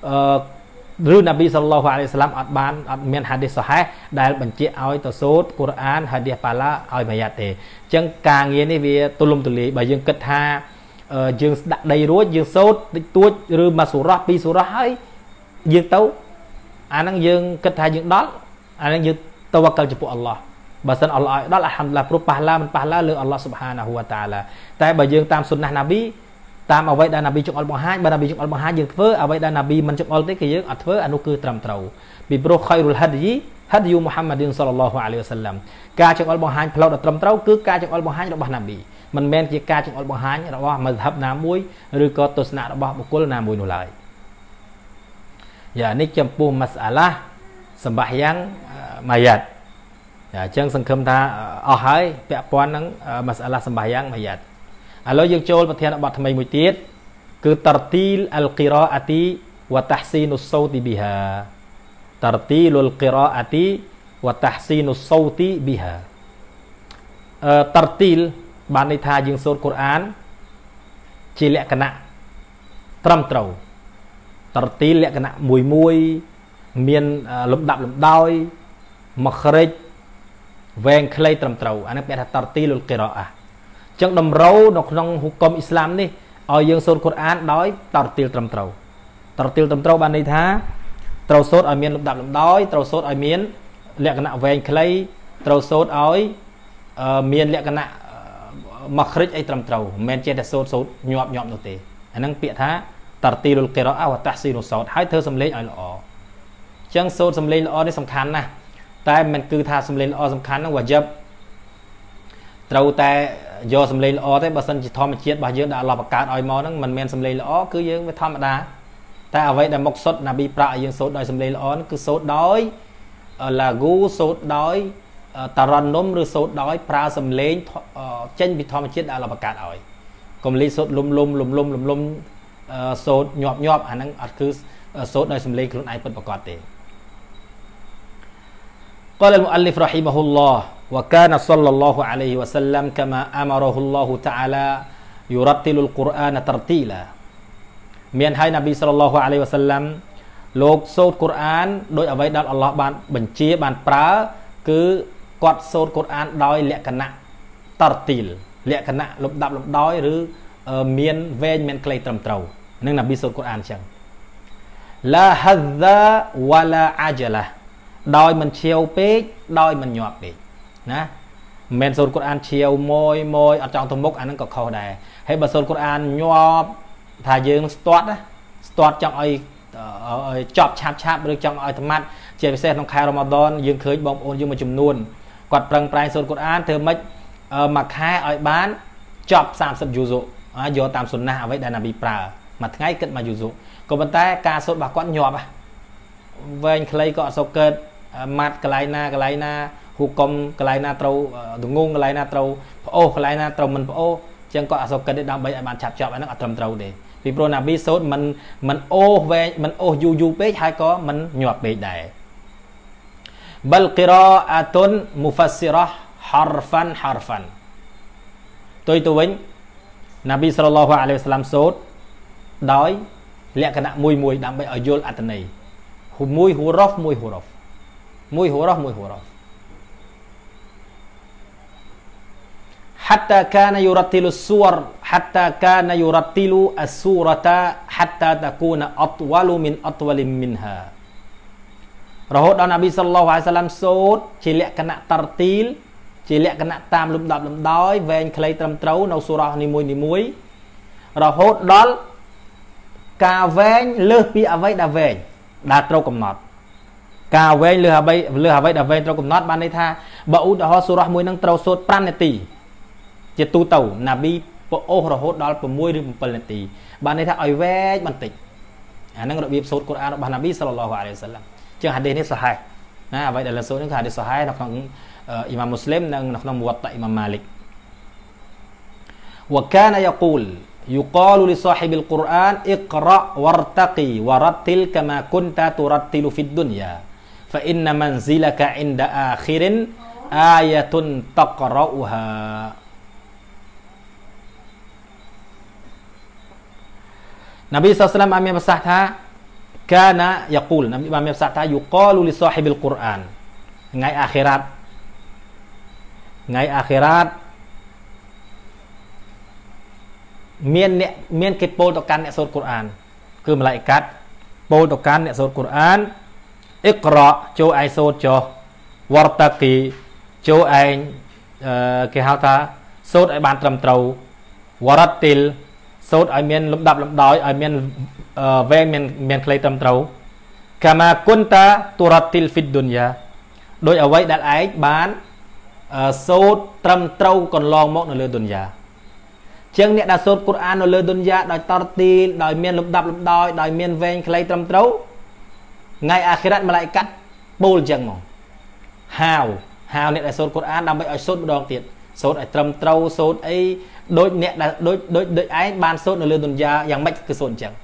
អឺឬនប៊ីសល្លោះអាឡៃសាឡាំអត់បានអត់មានហាឌីសសហេះដែលបញ្ជាក់ឲ្យទៅសូត្រកូរ៉ាន ហាឌីសប៉ាឡាឲ្យមួយយ៉ាត់ទេអញ្ចឹងការងារនេះវាទូលំទូលាយបើយើងគិតថាយើងដាក់ដីរួចយើងសូត្រតិចតួចឬមួយសូរ៉ាពីរសូរ៉ាហើយយើងទៅអាហ្នឹងយើងគិតថាយើងដល់អានឹងយើងតវកលចំពោះអល់ឡោះបើសិនអល់ឡោះឲ្យដល់អាហាំឡាព្រោះប៉ះឡាមិនប៉ះឡាលើអល់ឡោះស៊ុបហានាហ៊ូវតាឡាតែបើយើងតាមសុនណះណាប៊ីតាមអ្វីដែលណាប៊ីចង្អុលបង្ហាញបើណាប៊ីចង្អុលបង្ហាញយើងធ្វើអ្វីដែលណាប៊ីមិនចង្អុលទេគឺយើងអត់ធ្វើអានោះគឺត្រឹមត្រូវពីព្រោះខៃរុលហាឌីហាឌីយូមូហាម៉ាឌីនសល្លឡោះអាឡៃវ៉ាសាឡាំការចង្អុលបង្ហាញផ្លូវដ៏ត្រឹមត្រូវគឺការចង្អុលបង្ហាញរបស់ណាប៊ីមិនមែនជាការចង្អុលបង្ហាញរបស់មជ្ឈិបណាមួយឬក៏ទស្សនៈរបស់បុគ្គលណាមួយនោះឡើយយ៉ានេះចំពោះម៉ាសាឡា sembahyang mayat អញ្ចឹងសង្ឃឹមថាអស់ហើយពាក់ព័ន្ធនឹងមសាឡាសម្បាយ៉ាងមួយយ៉ាត់ឥឡូវយើងចូលប្រធានបទថ្មីមួយទៀតគឺតរទីលអលគីរ៉ាអាទីវតះស៊ីនុសោទីប៊ីហាតរទីលលគីរ៉ាអាទីវតះស៊ីនុសោទីប៊ីហាអឺតរទីលបានន័យថាយើងសូត្រកូរ៉ានជាលក្ខណៈត្រឹមត្រូវតរទីលលក្ខណៈមួយមួយមានលំដាប់លំដោយមកខ្រិចវែងខ្លីត្រឹមត្រូវអានេះពាក្យថាតរទីលុលកេរ៉ាអញ្ចឹងតម្រូវនៅក្នុងហុកុមអ៊ីស្លាមនេះឲ្យយើងសូត្រកូរ៉ានដោយតរទីលត្រឹមត្រូវតរទីលត្រឹមត្រូវ បានន័យថា ត្រូវសូត្រឲ្យមានលំដាប់លំដោយត្រូវសូត្រឲ្យមាន លក្ខណៈវែងខ្លីត្រូវសូត្រឲ្យមានលក្ខណៈមកខ្រិចអីត្រឹមត្រូវមិនមែនចេះតែសូត្រសូត្រញាប់ញាប់នោះទេអាហ្នឹងពាក្យថាតរទីលុលកេរ៉ាវតាស៊ីរុសោតហើយធ្វើសំឡេងឲ្យល្អចឹងសូត្រសំឡេងល្អនេះសំខាន់ណាស់តែមិនគឺ ថាសំឡេងល្អសំខាន់ហ្នឹងវាយឹបត្រូវតែយកសំឡេងល្អទេបើសិនជាធម្មជាតិរបស់យើងដាក់ឡប់បង្កើតឲ្យមកហ្នឹងមិនមែនសំឡេងល្អគឺយើងវាធម្មតា តែអ្វីដែលមកសុទ្ធណាប៊ីប្រាក់ឲ្យយើងសូត្រដោយសំឡេងល្អហ្នឹងគឺសូត្រដោយឡាហ្គូសូត្រដោយតារ៉ាន់នំឬសូត្រដោយប្រើសំឡេងចេញពីធម្មជាតិដាក់ឡប់បង្កើតឲ្យកុំលីសូត្រលំលំលំលំលំលំសូត្រញាប់ញាប់អាហ្នឹងអត់គឺសូត្រដោយសំឡេងខ្លួនឯងពិតប្រាកដទេ قال المؤلف رحمه الله وكان صلى الله عليه وسلم كما أمره الله تعالى يرتل القرآن ترتيلا មានហើយនប៊ីសល្លឡោះអាឡៃវ៉ាសាឡាំលោកសូត្រកូរ៉ានដោយអ្វីដែលអល់ឡោះបានបញ្ជាបានប្រើគឺគាត់សូត្រកូរ៉ានដោយលក្ខណៈតរទីលលក្ខណៈលំដាប់លំដោយឬមានវែងមានខ្លីត្រឹមត្រូវនឹងនប៊ីសូត្រកូរ៉ានអញ្ចឹងឡាហាហ្សាវ៉ាឡាអាជឡាដោយមិនឈៀវពេកដោយមិនញាប់ពេកណាមិនមែនសូត្រកូរអានឈៀវមួយមួយអត់ចង់ទៅមុខអាហ្នឹងក៏ខុសដែរហើយបើសូត្រកូរអានញាប់ថាយើងស្ទាត់ណាស្ទាត់ចង់ឲ្យចប់ឆាប់ឆាប់ឬចង់ឲ្យថ្មាត់ជាពិសេសក្នុងខែរ៉ូម៉ាដនយើងឃើញបងប្អូនយើងមួយចំនួនគាត់ប្រឹងប្រែងសូត្រកូរអានធ្វើម៉េចមួយខែឲ្យបានចប់30យូសូយកតាមសុនណះអ្វីដែលណាប៊ីប្រើមួយថ្ងៃគិតមួយយូសូក៏ប៉ុន្តែការសូត្ររបស់គាត់ញាប់វែងខ្លីក៏អត់សូវកើតម៉ាត់កន្លែងណាកន្លែងណាហូកុំកន្លែងណាត្រូវដងងកន្លែងណាត្រូវប្អូសកន្លែងណាត្រូវមិនប្អូសចឹងគាត់អសូវគិតទេដើម្បីឲ្យបានឆាប់ចប់អាហ្នឹងអត់ត្រឹមត្រូវទេ ពីព្រោះណាប៊ីសូតមិនមិនអូសវែងមិនអូសយូរយូរពេកហើយក៏មិនញាប់ពេកដែរ bal qira'atun mufassirah harfan harfan ទុយទៅវិញណាប៊ីសល្លោះអាឡៃវសឡាំសូតដោយលក្ខណៈមួយមួយ ដើម្បីឲ្យយល់អត្ថន័យមួយហូរ៉ុហ្វមួយហូរ៉ុហ្វ Muy huruf, muy huruf. Hatta kana yurattilu suwar Hatta kana yurattilu as-surata Hatta takuna atwalu min atwalim minha រហូតដល់នប៊ីសល្លោះអាសាឡាំសូត្រជាលក្ខណៈតរទីល ជាលក្ខណៈតាមលំដាប់លំដោយវែងខ្លីត្រឹមត្រូវនៅសូរ៉ានីមួយនីមួយរហូតដល់ការវែងលើសពីអ្វីដែលវែងដែលត្រូវកំណត់ការវែងលើអ្វីលើអ្វីដែលវែងត្រូវកំណត់បានន័យថាបើឧទាហរណ៍សូរ៉ាស់មួយនឹងត្រូវសូត្រ5នាទីជាទូទៅណាប៊ីពោអូសរហូតដល់6ឬ7នាទីបានន័យថាឲ្យវែងបន្តិចអានឹងរបៀបសូត្រកូរ៉ានរបស់ណាប៊ីសល្លឡោះអាឡៃវសាឡាំជាងហាឌីសនេះសាហេណាអ្វីដែលលើសូត្រនេះគឺហាឌីសសាហេនៅក្នុងអ៊ីម៉ាមមូស្លីមនិងនៅក្នុងមវត្តអ៊ីម៉ាមម៉ាលិក وكان يقول يقال لصاحب القرآن اقرأ وارتقي ورتل كما كنت ترتل في الدنيا fa inna manzilaka inda akhirin ayatun taqra'uha Nabi SAW amin bersahta kana yaqul Nabi amin bersahta yuqalu li sahibil Quran ngai akhirat ngai akhirat mien ne mien ke pol to kan ne sot Quran គឺ malaikat pol to kan ne sot Quran អ៊ីក្រចូលឯងសូត្រចុះវរតកីចូលឯងគេហៅថាសូត្រឲ្យបានត្រឹមត្រូវវរតិលសូត្រឲ្យមានលំដាប់លំដោយឲ្យមានវែងមានមានខ្លីត្រឹមត្រូវ កាមាគុនតាទុរតិលហ្វីដឌុនយ៉ាដោយអ្វីដែលឯងបានសូត្រត្រឹមត្រូវកន្លងមក នៅលើឌុនយ៉ាជាងអ្នកដែលសូត្រកូរ៉ាននៅលើឌុនយ៉ាដោយតរទីលដោយមានលំដាប់លំដោយដោយមានវែងខ្លីត្រឹមត្រូវថ្ងៃអាខិរ៉ាត់ម្លាយកាត់បូលអញ្ចឹងមកហាវហាវអ្នកដែលសូត្រកូរ៉ានដើម្បីឲ្យសូត្រម្ដងទៀតសូត្រឲ្យត្រឹមត្រូវសូត្រអីដូចអ្នកដែលដូចដូចដូចឯងបានសូត្រនៅលើទុនយ៉ាយ៉ាងម៉េចគឺសូត្រអញ្ចឹង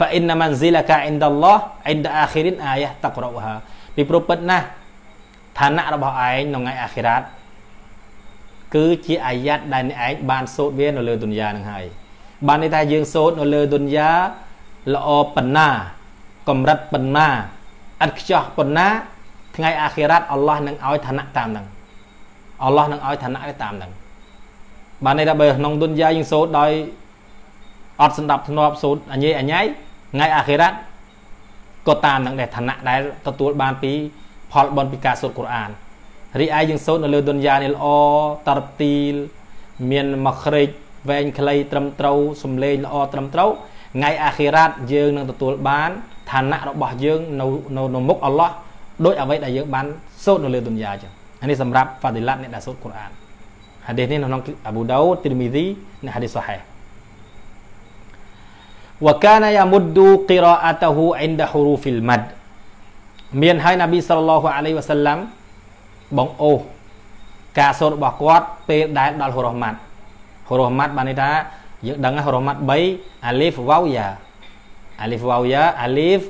fa inna manzilaka inda Allah inda akhirin ayah taqra'uha ពីព្រោះពិតណាស់ឋានៈរបស់ឯងនៅថ្ងៃអាខិរ៉ាត់គឺជាអាយ៉ាត់ដែលអ្នកឯងបានសូត្រវានៅលើទុនយ៉ានឹងហើយបានន័យថាយើងសូត្រនៅលើទុនយ៉ាល្អប៉ុណ្ណាកម្រិតប៉ុណ្ណាឥតខ្ចោះប៉ុណ្ណាថ្ងៃអាខិរ៉ាត់អល់ឡោះនឹងឲ្យឋានៈតាមនឹងអល់ឡោះនឹងឲ្យឋានៈតាមនឹងបានន័យថាបើក្នុងទុនយ៉ាយើងសូត្រដោយអត់សម្ដាប់ធ្នាប់សូត្រអញេអញៃថ្ងៃអាខិរ៉ាត់ក៏តាមនឹងដែរឋានៈដែលទទួលបាន ពីផលបុណ្យពីការសូត្រកូរ៉ានរីឯយើងសូត្រនៅលើទុនយ៉ានេះល្អតរទីលមានមកគ្រេចវែងខ្លី ត្រឹមត្រូវសំលេងល្អត្រឹមត្រូវថ្ងៃអាខិរ៉ាត់យើងនឹងទទួលបានឋានៈរបស់យើងនៅនៅមុខអល់ឡោះដោយអ្វីដែលយើងបានសូត្រនៅលើទុនយ៉ាអញ្ចឹងនេះសម្រាប់ហ្វាឌីឡាត់អ្នកដែលសូត្រកូរ៉ានហាឌីសនេះនៅក្នុងអាប៊ូដោទីរមីស៊ីនិងហាឌីសសូហេះ وكان يمد قراءته عند حروف المد មានហើយនប៊ីសល្លឡោះអាឡៃវ៉ាសាឡាំបងអូការសូត្ររបស់គាត់ពេលដែលដល់ហូរ៉ូម៉ាត់ហូរ៉ូម៉ាត់បានន័យថាយើងដឹងហូរ៉ូម៉ាត់3អាលីហ្វវ៉ាវយ៉ាអាលីហ្វវ៉ាវយ៉ាអាលីហ្វ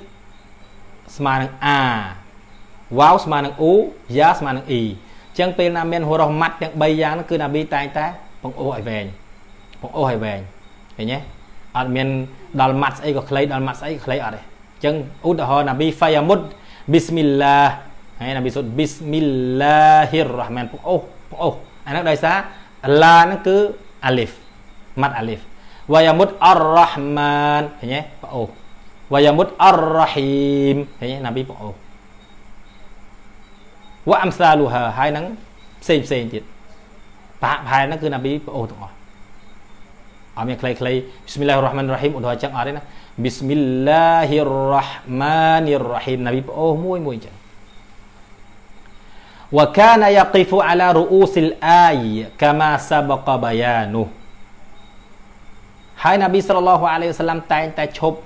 ស្មើនឹង a វ៉ាវស្មើនឹង u យ៉ាស្មើនឹង e អញ្ចឹងពេលណាមានហូរ៉ោះម៉ាត់ទាំង3យ៉ាងហ្នឹងគឺណាប៊ីតែងតែបង្អោសឲ្យវែងបង្អោសឲ្យវែងឃើញទេអត់មានដល់ម៉ាត់ស្អីក៏ខ្លីដល់ម៉ាត់ស្អីក៏ខ្លីអត់ទេអញ្ចឹងឧទាហរណ៍ណាប៊ីហ្វាយាមុតប៊ីស្មិលឡាហើយណាប៊ីសុតប៊ីស្មិលឡាហ៊ីររ៉ាហ្មានបង្អោសបង្អោសអាហ្នឹងដោយសារឡាហ្នឹងគឺអាលីហ្វម៉ាត់អាលីហ្វវ៉ាយាមុតអររ៉ាហ្មានឃើញទេបង្អោស wayamut ar-rahim ឃើញណាប៊ីបងអូវ៉ាអំសាលូហាហើយនឹងផ្សេងផ្សេងទៀតបាក់ផែនហ្នឹងគឺណាប៊ីបងអូទាំងអស់អត់មានខ្លីខ្លី Bismillah ar-Rahman ar-Rahim ឧទាហរណ៍ចឹងអត់ទេណា Bismillah ar-Rahman ar-Rahim ណាប៊ីបងអូមួយមួយចឹង وكان يقف على رؤوس الآي كما سبق بيانه ហើយណាប៊ីសល្លឡោះអាឡៃហ៊ីវសល្លាមតែងតែឈប់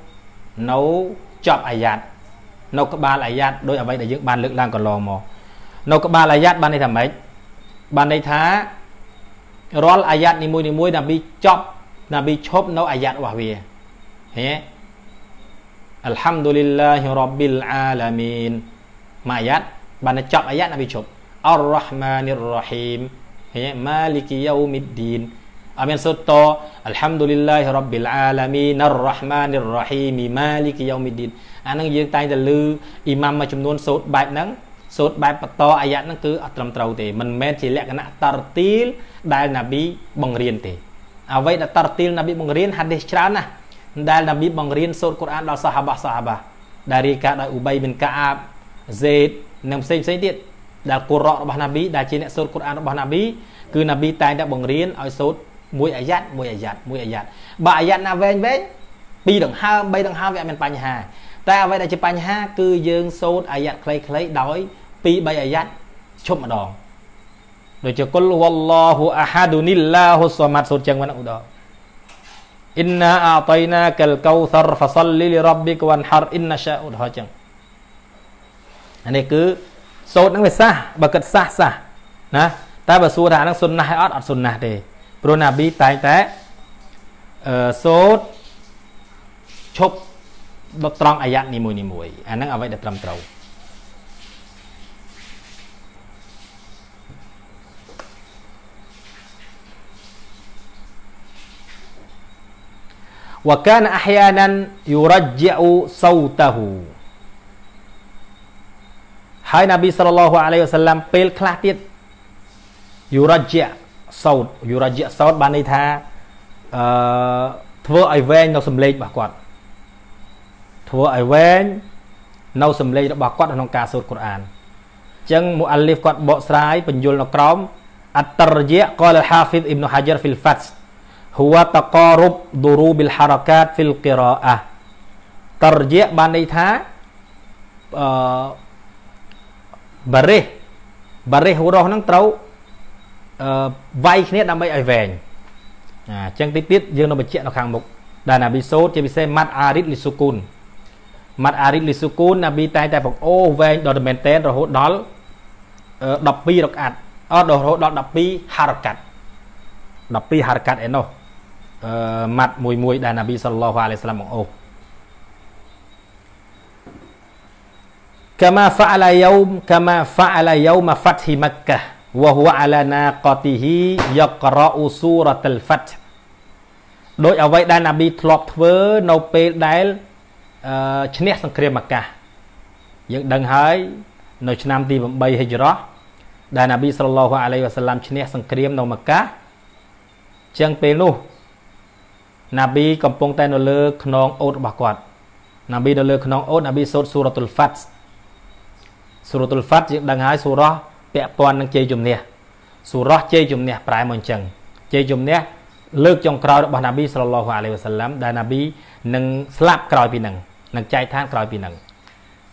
នៅចប់អាយ៉ាត់នៅក្បាលអាយ៉ាត់ដោយអ្វីដែលយើងបានលើកឡើងកន្លងមកនៅក្បាលអាយ៉ាត់បានន័យថាម៉េចបានន័យថារាល់អាយ៉ាត់នីមួយនីមួយណាប៊ីចប់ណាប៊ីឈប់នៅអាយ៉ាត់របស់វាហ៎អលហាំឌូលីឡាហ៊ីរ៉ាប៊ីលអាឡាមីនមួយអាយ៉ាត់បានចប់អាយ៉ាត់ណាប៊ីឈប់អររ៉ាហ្មានីររ៉ហ៊ីមហ៎ម៉ាលីកយូមីឌីនអត់មានសូត្រតអัลហាំឌុលីឡាហ៊ីរ៉ាប់ប៊ីលអាឡាមីនរ៉ាហ្មានិរ៉ហ៊ីមីម៉ាលីកយ៉ូមីឌីនអាហ្នឹងយើងតែងតែឮអ៊ីម៉ាំមួយចំនួនសូត្របែបហ្នឹងសូត្របែបបន្តអាយ៉ាត់ហ្នឹងគឺអត់ត្រឹមត្រូវទេ មិនមែនជាលក្ខណៈតរទីលដែលណាប៊ីបង្រៀនទេអ្វីដែលតរទីលណាប៊ីបង្រៀនហាឌីសច្រើនណាស់ដែលណាប៊ីបង្រៀនសូត្រកូរ៉ានដល់សាហាបាសាហាបាដែលរៀបការដោយអ៊ូបៃមិនកាអាបសេតនិងផ្សេងផ្សេងទៀតដែលគូរ៉ារបស់ណាប៊ីដែលជាអ្នកសូត្រកូរ៉ានរបស់ណាប៊ីគឺណាប៊ីតែងតែបង្រៀនឲ្យសូត្រមួយអាយ៉ាត់មួយអាយ៉ាត់មួយអាយ៉ាត់បើអាយ៉ាត់ណាវែងវែងពីរដង្ហើមបីដង្ហើមវាអត់មានបញ្ហា តែអ្វីដែលជាបញ្ហាគឺយើងសូត្រអាយ៉ាត់ខ្លីៗដោយពីរបីអាយ៉ាត់ឈប់ម្ដងដូចជាគុលវឡោហូអាហាឌូនីឡាហូសមាត់សូត្រចឹងមិនឧត្តមអ៊ីនណាអាតៃណាកលកោសរហ្វសលលីលីរ៉ាប់ប៊ីកវ៉ាន់ហារអ៊ីនណាសាអ៊ូដហចឹងអានេះគឺសូត្រនឹងវាសះបើគិតសះសះណាតែបើសួរថាអានឹងសុនណះអត់អត់សុនណះទេព្រោះណាប៊ីតែងតែអឺសូតឈប់ដុតត្រង់អាយ៉ាត់នីមួយនីមួយអាហ្នឹងអ្វីដែលត្រឹមត្រូវវកានអះយ៉ាណានយូរ៉ាជីអ៊ូសូតាហ៊ូហើយណាប៊ីសល្លឡោះអាឡៃវ៉ាសាឡាំពេលខ្លះទៀតយូរ៉ាជីអ៊សោតយុរយៈសោតបានន័យថាអឺធ្វើឲ្យវែងនៅសម្លេងរបស់គាត់ ធ្វើឲ្យវែងនៅសម្លេងរបស់គាត់ក្នុង ការសូត្រកូរ៉ានអញ្ចឹងមូអាលីហ្វគាត់បកស្រាយបញ្យលនៅក្រោមអត្តរយៈកលហាហ្វីសអ៊ីបនុហាជារហ្វីលហ្វាត់ هو تقارب ضروب الحركات في القراءه តរយៈបានន័យថាអឺបរិះបរិះរស់ហ្នឹងត្រូវអឺវាយគ្នាដើម្បីឲ្យវែងអាអញ្ចឹងតិចទៀតយើងនឹងបញ្ជាក់នៅខាងមុខដែលណាប៊ីសូតជាពិសេសម៉ាត់អារីតលីសូគូនម៉ាត់អារីតលីសូគូនណាប៊ីតែតែបង្អូវែងដល់មែនតែនរហូតដល់12រកាត់អត់រហូតដល់12ហារកាត់12ហារកាត់ឯនោះអឺម៉ាត់មួយមួយដែលណាប៊ីសល្លោះអាឡៃសាឡាមបង្អូកាម៉ាហ្វាអាឡាយូមកាម៉ាហ្វាអាឡាយូមហ្វាត់ហ៊ីម៉ាកាវហ៊ូអាឡាណាកតហ៊ីយកក្រអ៊ូស៊ូរតុលហ្វាត់ដោយអ្វីដែលណាប៊ីធ្លាប់ធ្វើនៅពេលដែលឈ្នះសង្គ្រាមអាកាសយើងដឹងហើយនៅឆ្នាំទី8ហិជ្រោះដែលណាប៊ីសល្លោះអាឡៃវ៉ាសាឡាំឈ្នះសង្គ្រាមនៅមកាចឹងពេលនោះណាប៊ីកំពុងតែនៅលើខ្នងអូតរបស់គាត់ណាប៊ីនៅលើខ្នងអូតណាប៊ីសូត្រស៊ូរ៉ាតុលហ្វាត់ស៊ូរ៉ាតុលហ្វាត់យើងដឹងហើយស៊ូរ៉ាពាក់ព័ន្ធនឹងជ័យជំនះសុរោះជ័យជំនះប្រែមកអញ្ចឹងជ័យជំនះលើកចុងក្រោយរបស់ណាប៊ីសល្លោះអាឡៃវ៉ាសាឡាំដែលណាប៊ីនឹងស្លាប់ក្រោយពីនឹងនឹងចែកឋានក្រោយពីនឹងអ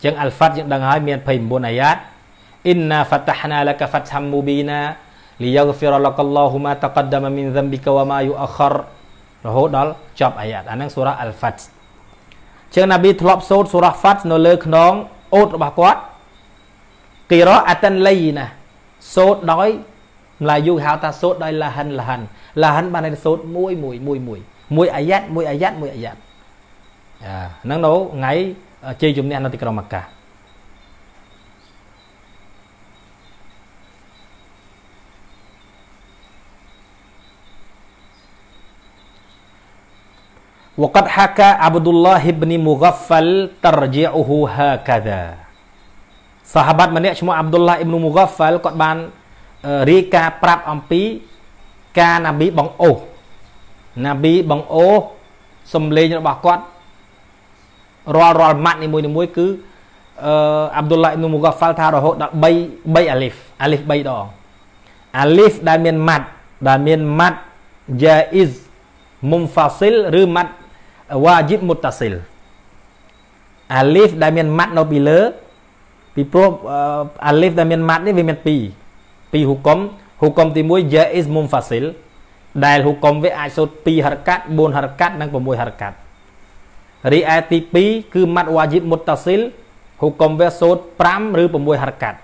ញ្ចឹងអាល់ហ្វាត់យើងដឹងហើយមាន29អាយ៉ាតអ៊ីនណាហ្វាតាហណាលកាហ្វាតហាំមូប៊ីណាលីយ៉ាហ្វិរឡកឡោហ៊ូម៉ាតកាដាមមីនซัมប៊ីកវ៉ាម៉ាយូអាខររហូតដល់ចប់អាយ៉ាតអានឹងសូរ៉ាអាល់ហ្វាត់អញ្ចឹងណាប៊ីធ្លាប់សូត្រសូរ៉ាហ្វាត់នៅលើខ្នង អូតរបស់គាត់គេរអតិនលីណាសូត្រដោយម្លាយូហៅថាសូត្រដោយលហិនលហិនលហិនបានតែសូត្រមួយមួយមួយមួយមួយអាយ៉ាត់មួយអាយ៉ាត់មួយអាយ៉ាត់អាហ្នឹងនៅថ្ងៃជ័យជំនះនៅទីក្រុងម៉ាកាវកតហាកាអាប់ឌុលឡាហ៊ីបនីមូហ្គាហ្វលតរជាអ៊ូហូហាកាដាសាហាបាត់ម្នាក់ឈ្មោះអាប់ឌុលឡាអ៊ីប្នូមូហ្គាហ្វាល់គាត់បានរាយការណ៍ប្រាប់អំពី ការណាប៊ីបងអូសណាប៊ីបងអូសសំលេងរបស់គាត់រាល់រាល់ម៉ាត់នីមួយៗគឺអឺអាប់ឌុលឡាអ៊ីប្នូមូហ្គាហ្វាល់ថារហូតដល់3 3អាលីហ្វអាលីហ្វ3ដងអាលីហ្វដែលមានម៉ាត់ដែលមានម៉ាត់យ៉ាអ៊ីសមុំហ្វាស៊ីលឬម៉ាត់វ៉ាជីបមុតតាស៊ីលអាលីហ្វដែលមានម៉ាត់នៅពីលើពីព្រោះអាលីហ្វដែលមានម៉ាត់នេះវាមាន2ពីរហូកុំហូកុំទី1យ៉ាអ៊ីសមុំហ្វាស៊ីលដែលហូកុំវាអាចសូត្រ2ហរកាត់4ហរកាត់និង6ហរកាត់រីឯទី2គឺម៉ាត់វ៉ាជីបមុតតាស៊ីលហូកុំវាសូត្រ5ឬ6ហរកាត់អ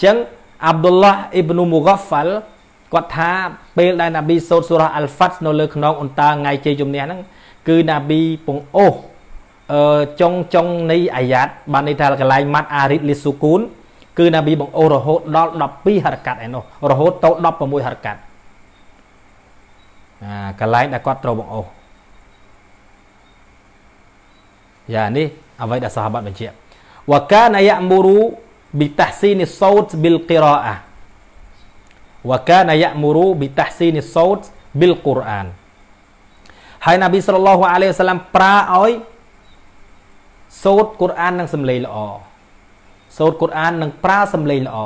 ញ្ចឹងអាប់ឌុលឡាអ៊ីបនុមូហ្គាហ្វាល់គាត់ថាពេលដែលណាប៊ីសូត្រសូរ៉ាអាល់ហ្វាត់នៅលើខ្នងអ៊ុនតាថ្ងៃជ័យជំនះហ្នឹងគឺណាប៊ីពងអូសអឺចុងចុងនៃអាយ៉ាតបានន័យថាកន្លែងម៉ាត់អារីតលីស៊ូគូនគឺណាប៊ីបង្អូរហូតដល់12ហរកាត់ឯនោះរហូតទៅ16ហរកាត់អាកន្លែងដែលគាត់ត្រូវបង្អូយ៉ានេះអ្វីដែលសាហាបាត់បញ្ជាក់វកានយ៉ាមូរូប៊ីតាហ្ស៊ីនីសោតប៊ីលគីរ៉ាអាវកានយ៉ាមូរូប៊ីតាហ្ស៊ីនីសោតប៊ីលកូរ៉ានហើយណាប៊ីសល្លឡោះអាឡៃហ៊ីវសាឡាំប្រើឲ្យសូត្រកូរ៉ាននិងសំឡេងល្អសូត្រកូរ៉ាននិងប្រើសំឡេងល្អ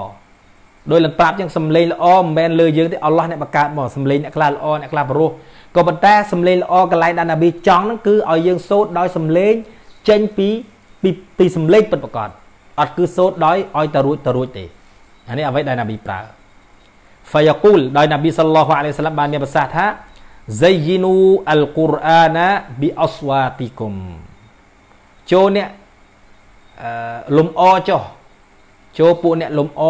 ដោយនឹងប្រាប់យ៉ាងសំឡេងល្អមិនមែនលើយើងទេអល់ឡោះអ្នកបង្កើតមកសំឡេងអ្នកខ្លះល្អអ្នកខ្លះព្រោះក៏ប៉ុន្តែសំឡេងល្អកន្លែងដែលនប៊ីចង់ហ្នឹងគឺឲ្យយើងសូត្រដោយសំឡេងចេញពីពីពីសំឡេងពិតប្រាកដអត់គឺសូត្រដោយឲ្យតរួចតរួចទេអានេះអ្វីដែលនប៊ីប្រើហ្វយ៉ាគូលដោយនប៊ីសល្លោះអាឡៃសាឡាមបានមានប្រសាសន៍ថា zayyinu al-qur'ana bi aswatikum ចូលអ្នកអឺលំអចុះចូលពួកអ្នកលំអ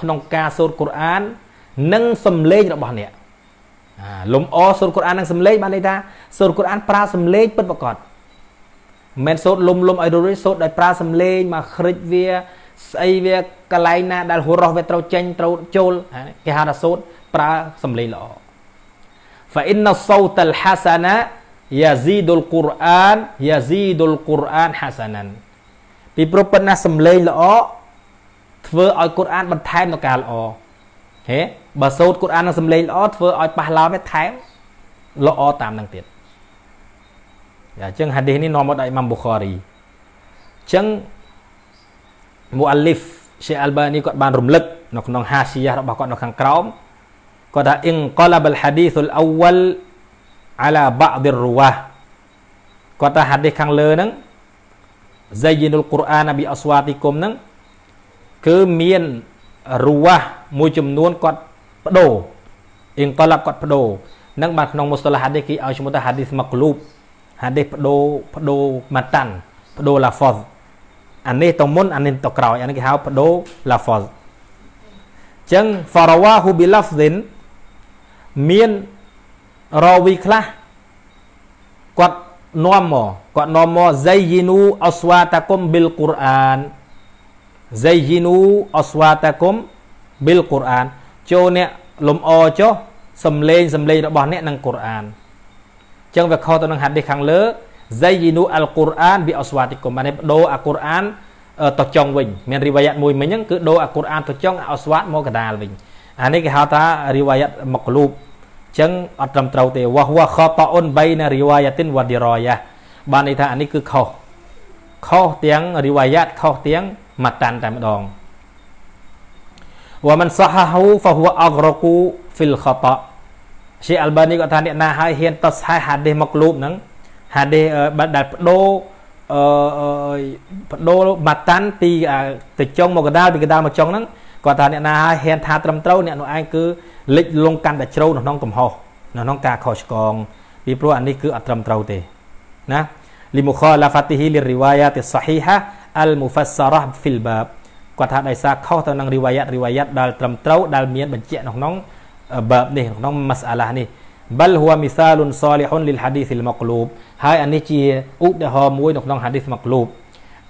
ក្នុង ការសូត្រកូរ៉ាន និងសំឡេងរបស់អ្នកអាលំអសូត្រកូរ៉ាននិងសំឡេងបានន័យថាសូត្រកូរ៉ាន ប្រើសំឡេងពិតប្រាកដមិនសូត្រលំលំឲ្យរួចសូត្រដោយប្រើសំឡេងមកខិចវាស្អីវាកន្លែងណាដែលហួរោះវាត្រូវចេញត្រូវចូលគេហៅថាសូត្រប្រើសំឡេងល្អ فإن الصوت الحسن យ៉ាស៊ីដុលកូរ៉ានយ៉ាស៊ីដុលកូរ៉ានហាសាណានពីប្រពន្ធណាសំឡេងល្អធ្វើឲ្យកូរ៉ានបន្ថែមដល់ការល្អហេបើសូត្រកូរ៉ាននឹងសំឡេងល្អធ្វើឲ្យប៉ះឡោមថែមល្អតាមនឹងទៀតអញ្ចឹងហាឌីសនេះនាំមកដោយអ៊ីម៉ាំប៊ូខារីអញ្ចឹងមូអាលីហ្វឈីអាល់បានីគាត់បានរំលឹកនៅក្នុងហាស៊ីយ៉ារបស់គាត់នៅខាងក្រោមគាត់ថាអ៊ីនកលាបលហាឌីសុលអវលអាឡាបាឌីរវ៉ាគាត់ថាហាឌីសខាងលើហ្នឹង Zayyinul Qur'an Nabi Aswatikum ហ្នឹងគឺមានរវ៉ាមួយចំនួនគាត់បដូរអ៊ីងតឡាប់គាត់បដូរនឹងបាទក្នុងមុស្តឡាហាឌីសគេឲ្យឈ្មោះថាហាឌីសមកលូបហាឌីសបដូរបដូរម៉ាតាន់បដូរឡាហ្វសអានេះទៅមុនអានេះទៅក្រោយអានេះគេហៅបដូរឡាហ្វសអញ្ចឹង farawahu bilafzin មានរវីខ្លះគាត់នាំមកគាត់នាំមក zayyinu aswatakum bil Qur'an zayyinu aswatakum bil Qur'an ចូលអ្នកលំអចុះសំលេងសំលេងរបស់អ្នកនឹង Qur'an អញ្ចឹងវាខុសទៅនឹងហាឌីសខាង លើ zayyinu al Qur'an bi aswatikum បានបដូរអា Qur'an ទៅចុងវិញមានរីវ៉ាយ៉ាត់មួយមិញហ្នឹងគឺដូរអា Qur'an ទៅចុងអា aswat មកកដាលវិញអានេះគេហៅថារីវ៉ាយ៉ាត់មកលូបចឹងអត់ត្រឹមត្រូវទេវ៉ះវ៉ះខតអុនបីណារីវ៉ាយ៉ាទីនវ៉ាឌីរ៉យ៉ាបានន័យថាអានេះគឺខុសខុសទាំងរីវ៉ាយ៉ាតខុសទាំងម៉ាតាន់តែម្ដងវ៉ាមិនសហាហូហ្វហ៊ូអករកូហ្វីលខតជាអាល់បានីគាត់ថាអ្នកណាហើយហ៊ានតស្ហៃហាឌីសមកលូបហ្នឹងហាឌីសដែលបដូរអឺបដូរម៉ាតាន់ពីទៅចុងមកកដាលពីកដាលមកចុងហ្នឹងគាត់ថាអ្នកណាហើយហ៊ានថាត្រឹមត្រូវអ្នកនោះឯងគឺលិចលងកាន់តែជ្រៅនៅក្នុងកំហុសនៅក្នុងការខុសឆ្គងពីព្រោះអានេះគឺអត់ត្រឹមត្រូវទេណាលីមូខឡាហ្វាទីហ៊ីលីរីវ៉ាយ៉ាទីសាហ៊ីហាអលមូហ្វាសារ៉ាហ្វីលបាបគាត់ថាដោយសារខុសទៅនឹងរីវ៉ាយ៉ាតរីវ៉ាយ៉ាតដែលត្រឹមត្រូវដែលមានបញ្ជាក់នៅក្នុងបាបនេះក្នុងម៉ាសាឡានេះ bal huwa mithalun salihun lil hadith al maqlub ហើយអានេះជាឧទាហរណ៍មួយនៅក្នុង hadith maqlub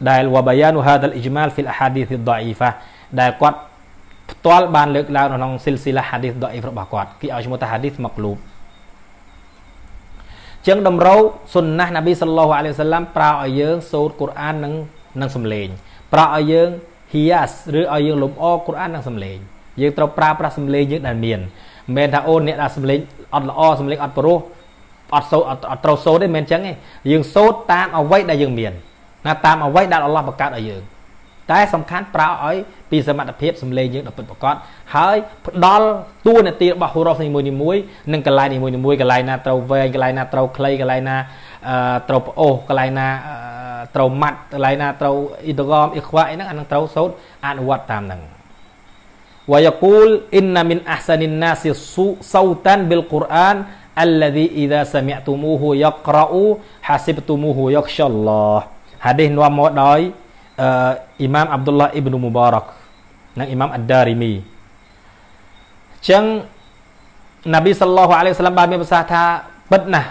ដែល wa bayanu hadha al ijmal fil ahadith ad da'ifa ដែលគាត់ផ្ទាល់បានលើកឡើងនៅក្នុងស៊ីលស៊ីឡាហាឌីសដអ៊ីហ្វរបស់គាត់គេឲ្យឈ្មោះថាហាឌីសមកលូបចឹងតម្រូវសុនណះណាប៊ីសល្លោះអាឡៃសាឡាំប្រើឲ្យយើង សូត្រកូរ៉ាននិងនិងសំលេងប្រើឲ្យយើងហ៊ីយ៉ាសឬឲ្យយើងលំអកូរ៉ាននិងសំលេងយើងត្រូវប្រើប្រាស់សំលេងយើងដែលមានមិនមែនថាអូនអ្នកដែលសំលេងអត់ល្អសំលេងអត់ព្រោះអត់សូត្រអត់ត្រូវសូត្រទេមិនអញ្ចឹងទេយើងសូត្រតាមអ្វីដែលយើងមានណាតាមអ្វីដែលអល់ឡោះបង្កើតឲ្យយើងតែសំខាន់ប្រើឲ្យ ពីសមត្ថភាពសម្លេងយើងដល់ពិតប្រាកដហើយផ្ដល់តួនាទីរបស់ហូរ៉ូនីមួយនីមួយ និងកន្លែងនីមួយនីមួយកន្លែងណាត្រូវវែងកន្លែងណាត្រូវខ្លីកន្លែងណាត្រូវប្អូសកន្លែងណាត្រូវម៉ាត់កន្លែងណាត្រូវអ៊ីដហ្គមអ៊ីខ្វាអីហ្នឹងអានឹងត្រូវសូត្រអនុវត្តតាមហ្នឹងវាយគូលអ៊ីនណាមីនអាហ្សានីនណាស៊ីស៊ូសោតានប៊ីលកូរ៉ាន الذي إذا سمعتموه يقرأ حسبتموه يخشى الله ហាឌីសនាំមកដោយអ៊ីម៉ាមអាប់ឌុលឡាអ៊ីប៊ុនមូបារ៉ាក់និងអ៊ីម៉ាមអាដារីមីចឹងណាប៊ីសល្លោះអាឡៃហ៊ីសឡាមបានមានប្រសាសន៍ថាពិតណាស់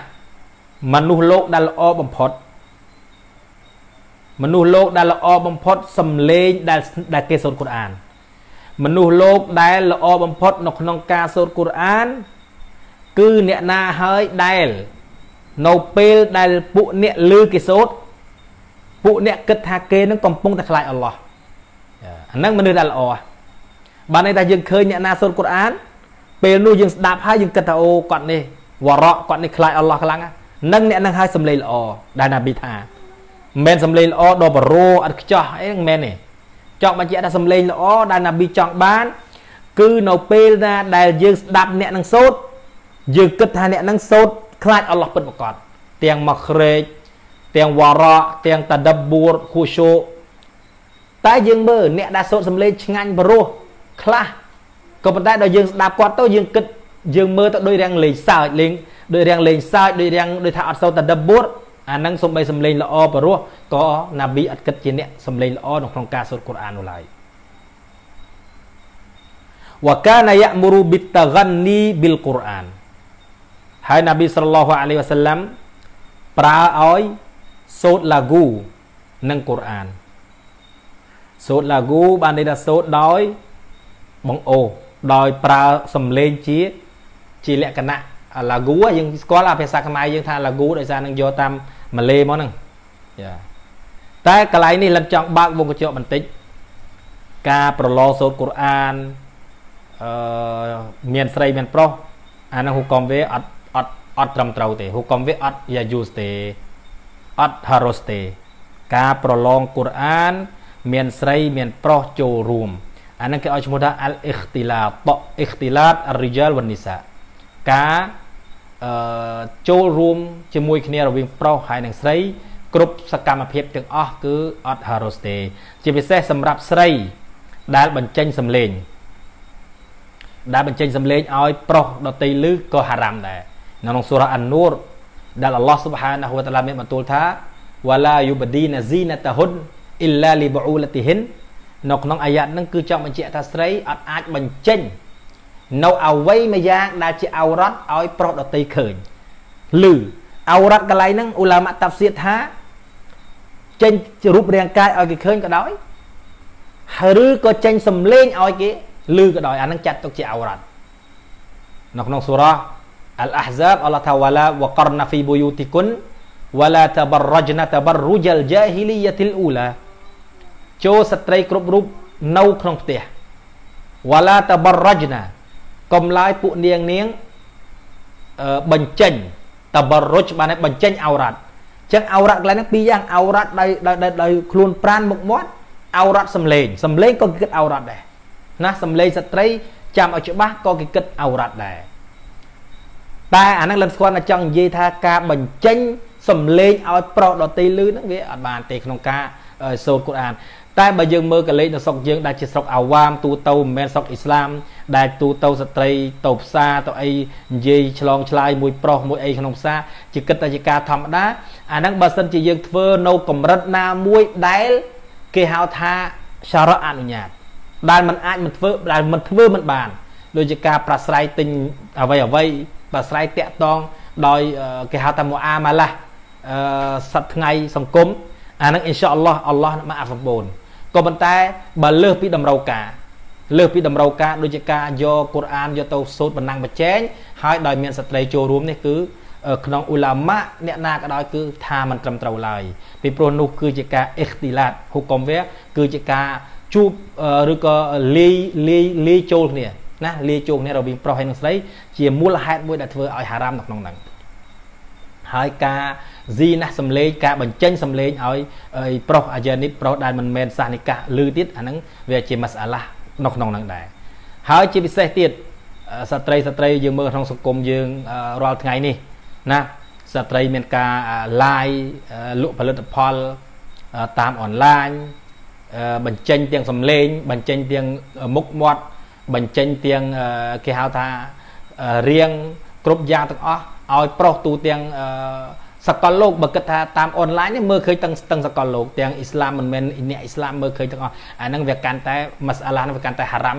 មនុស្សលោកដែលល្អបំផុត មនុស្សលោកដែលល្អបំផុតសំលេងដែលដែលគេសូត្រកូរ៉ានមនុស្សលោកដែលល្អបំផុតនៅក្នុងការសូត្រកូរ៉ាន គឺអ្នកណាហើយដែលនៅពេលដែល ពួកអ្នកលឺគេសូត្រពួកអ្នកគិតថាគេនឹងកំពុងតែខ្លាចអល់ឡោះអាហ្នឹងមនុស្សដែលល្អបានន័យថាយើងឃើញអ្នកណាសូត្រកូរ៉ានពេលនោះយើងស្ដាប់ហើយយើងគិតថាអូគាត់នេះវរៈគាត់នេះខ្លាចអល់ឡោះខ្លាំងហ្នឹងអ្នកនឹងហើយសំឡេងល្អដែលណាប៊ីថាមិនមែនសំឡេងល្អដល់បរោអត់ខ្ចោះអីមិនមែនទេចង់បញ្ជាក់ថាសំឡេងល្អដែលណាប៊ីចង់បានគឺនៅពេលណាដែលយើងស្ដាប់អ្នកនឹងសូត្រយើងគិតថាអ្នកនឹងសូត្រខ្លាចអល់ឡោះពិតប្រាកដទាំងមកគ្រេកទាំងវរៈទាំងតដបួរខូឈូតែយើងមើលអ្នកដែលសូត្រសំឡេងឆ្ងាញ់ព្រោះខ្លះក៏ប៉ុន្តែដល់យើងស្ដាប់គាត់ទៅយើងគិតយើងមើលទៅដូចរាំងលេងសើចលេងដូចរាំងលេងសើចដូចរាំងដូចថាអត់សូវតដបួរអានឹងសំបីសំឡេងល្អព្រោះក៏ណាប៊ីអត់គិតជាអ្នកសំឡេងល្អនៅក្នុងការសូត្រកូរ៉ាននោះឡើយវកានយមរុបិតហ្គានីប៊ីលកូរ៉ានហើយណាប៊ីសល្លោះអាឡៃវ៉ាសាឡាំប្រើឲ្យសូត្រឡាហ្គូនិងកូរ៉ានសូត្រឡាហ្គូបានន័យថាសូត្រដោយបងអូ ដោយប្រើសំឡេងជាជាលក្ខណៈឡាហ្គូយើងស្គាល់អាភាសាខ្មែរយើងថាឡាហ្គូដោយសារនឹងយកតាមម៉ាឡេមកហ្នឹងចាតែកន្លែងនេះលឹកចង់បើកវងកញ្ចក់បន្តិចការប្រឡងសូត្រកូរ៉ានអឺមានស្រីមានប្រុសអានឹងហូកុំវាអត់អត់អត់ត្រឹមត្រូវទេហូកុំវាអត់យ៉ាយូសទេអត់ហារុសទេការប្រឡងកូរ៉ាន មានស្រី មាន ប្រុសចូលរួមអានឹងគេឲ្យឈ្មោះថាអលអ៊ីខទីឡាតអ៊ីខទីឡាតអរិយាលវនីសាការអឺចូលរួមជាមួយ គ្នារវាងប្រុសហើយនិងស្រីគ្រប់សកម្មភាពទាំងអស់ គឺអត់ហារុសទេជាពិសេសសម្រាប់ស្រីដែលបញ្ចេញសម្លេងដែលបញ្ចេញសម្លេងឲ្យប្រុសដតីឮក៏ហារ៉ាមដែរនៅក្នុងសូរ៉ាអាននូរដែលអល់ឡោះស៊ុបហានាហ៊ូវតាឡាមានបន្ទូលថាវ៉ាឡាយូបឌីណាស៊ីណាតាហ៊ុនអ៊ីឡាលីបូឡាទីហ៊ិននៅក្នុងអាយ៉ាត់ហ្នឹងគឺចង់បញ្ជាក់ថាស្រីអត់អាចបញ្ចេញនៅអវ័យមួយយ៉ាងដែលជាអោរ៉ាត់ឲ្យប្រុសដតីឃើញឬអោរ៉ាត់កន្លែងហ្នឹងឧឡាម៉ាតាប់សៀតថាចេញរូបរាងកាយឲ្យគេឃើញក៏ដោយហើយឬក៏ចេញសំលេងឲ្យគេឮក៏ដោយ អាហ្នឹងចាត់ទុកជាអោរ៉ាត់នៅក្នុងសូរ៉ា Al-Ahzab Allah Ta'ala wala waqarna fi buyutikun wala tabarrajna tabarrujal jahiliyatil ula ចូលស្ត្រីគ្រប់រូបនៅក្នុងផ្ទះវ៉ាឡាតបរជណាកំឡាយពួកនាងនាងបញ្ចេញតបរុជបានបញ្ចេញអោរ៉ាត់អញ្ចឹងអោរ៉ាត់កន្លែងហ្នឹងពីរយ៉ាងអោរ៉ាត់ដោយដោយខ្លួនប្រានមុខមាត់អោរ៉ាត់សំលេងសំលេងក៏គេគិតអោរ៉ាត់ដែរណាសំលេងស្ត្រីចាំឲ្យច្បាស់ក៏គេគិតអោរ៉ាត់ដែរតែអាហ្នឹងលិនស្គាល់តែចង់និយាយថាការបញ្ចេញសំឡេងឲ្យប្រុសដតីលឺហ្នឹងវាអត់បានទេក្នុងការ សូត្រកូរ៉ាន តែបើយើងមើលកលេសនៅស្រុកយើងដែលជាស្រុកអាវ៉ាមទូទៅមិនមែនស្រុកអ៊ីស្លាម ដែលទូទៅស្ត្រីទៅផ្សារទៅអីនិយាយឆ្លងឆ្លើយមួយប្រុសមួយអីក្នុងផ្សារជាគិតតែជាការធម្មតា អាហ្នឹងបើសិនជាយើងធ្វើនៅកម្រិតណាមួយដែលគេហៅថាសារៈអនុញ្ញាតដែលมันអាចមិនធ្វើដែលมันធ្វើមិនបានដូចជាការប្រស្រ័យទិញអ្វីអ្វីបាទស្រ័យតាក់តងដោយគេហៅថាមូអាម៉ាឡាអឺសប្ថ្ងៃសង្គមអានឹងអ៊ីនសាអល់ឡោះអល់ឡោះមកអសម្បូរក៏ប៉ុន្តែបើលើសពីតម្រូវការ លើសពីតម្រូវការដូចជាការយកកូរ៉ានយកទៅសូត្របណ្ណាំងបច្ចេកហើយដោយមានស្ត្រីចូលរួមនេះគឺក្នុងអ៊ូឡាម៉ាអ្នកណាក៏ដោយគឺថាមិនត្រឹមត្រូវឡើយពីព្រោះនោះគឺជាការអ៊ីខទីឡាតហុកុំវាគឺជាការជួបឬក៏លីលីលីចូលគ្នាណាលាជួងគ្នារវាងប្រុសហើយនិងស្រី ជាមូលហេតុមួយដែលធ្វើឲ្យហារ៉ាមនៅក្នុងហ្នឹងហើយការស៊ីណាស់សម្លេងការបញ្ចេញសម្លេងឲ្យ ប្រុសអាយ៉ានីតប្រុសដែលមិនមែនសាសនិកាលឺទៀតអាហ្នឹងវា ជាមសអាឡានៅក្នុងហ្នឹងដែរហើយជាពិសេសទៀតស្ត្រីស្ត្រីយើងមើលក្នុងសង្គមយើងរាល់ថ្ងៃនេះណាស្ត្រីមានការឡាយលក់ផលិតផលតាមអនឡាញបញ្ចេញទាំងសម្លេងបញ្ចេញទាំងមុខមាត់បញ្ចេញទាំងគេហៅថារៀងគ្រប់យ៉ាងទាំងអស់ឲ្យប្រុសទូទាំងសកលលោកបើគិតថាតាមអនឡាញមើលឃើញទាំងទាំងសកលលោកទាំងអ៊ីស្លាមមិនមែនអ្នកអ៊ីស្លាមមើលឃើញទាំងអស់អាហ្នឹងវាកាន់តែមសាឡាហ្នឹងវាកាន់តែហារ៉ាំ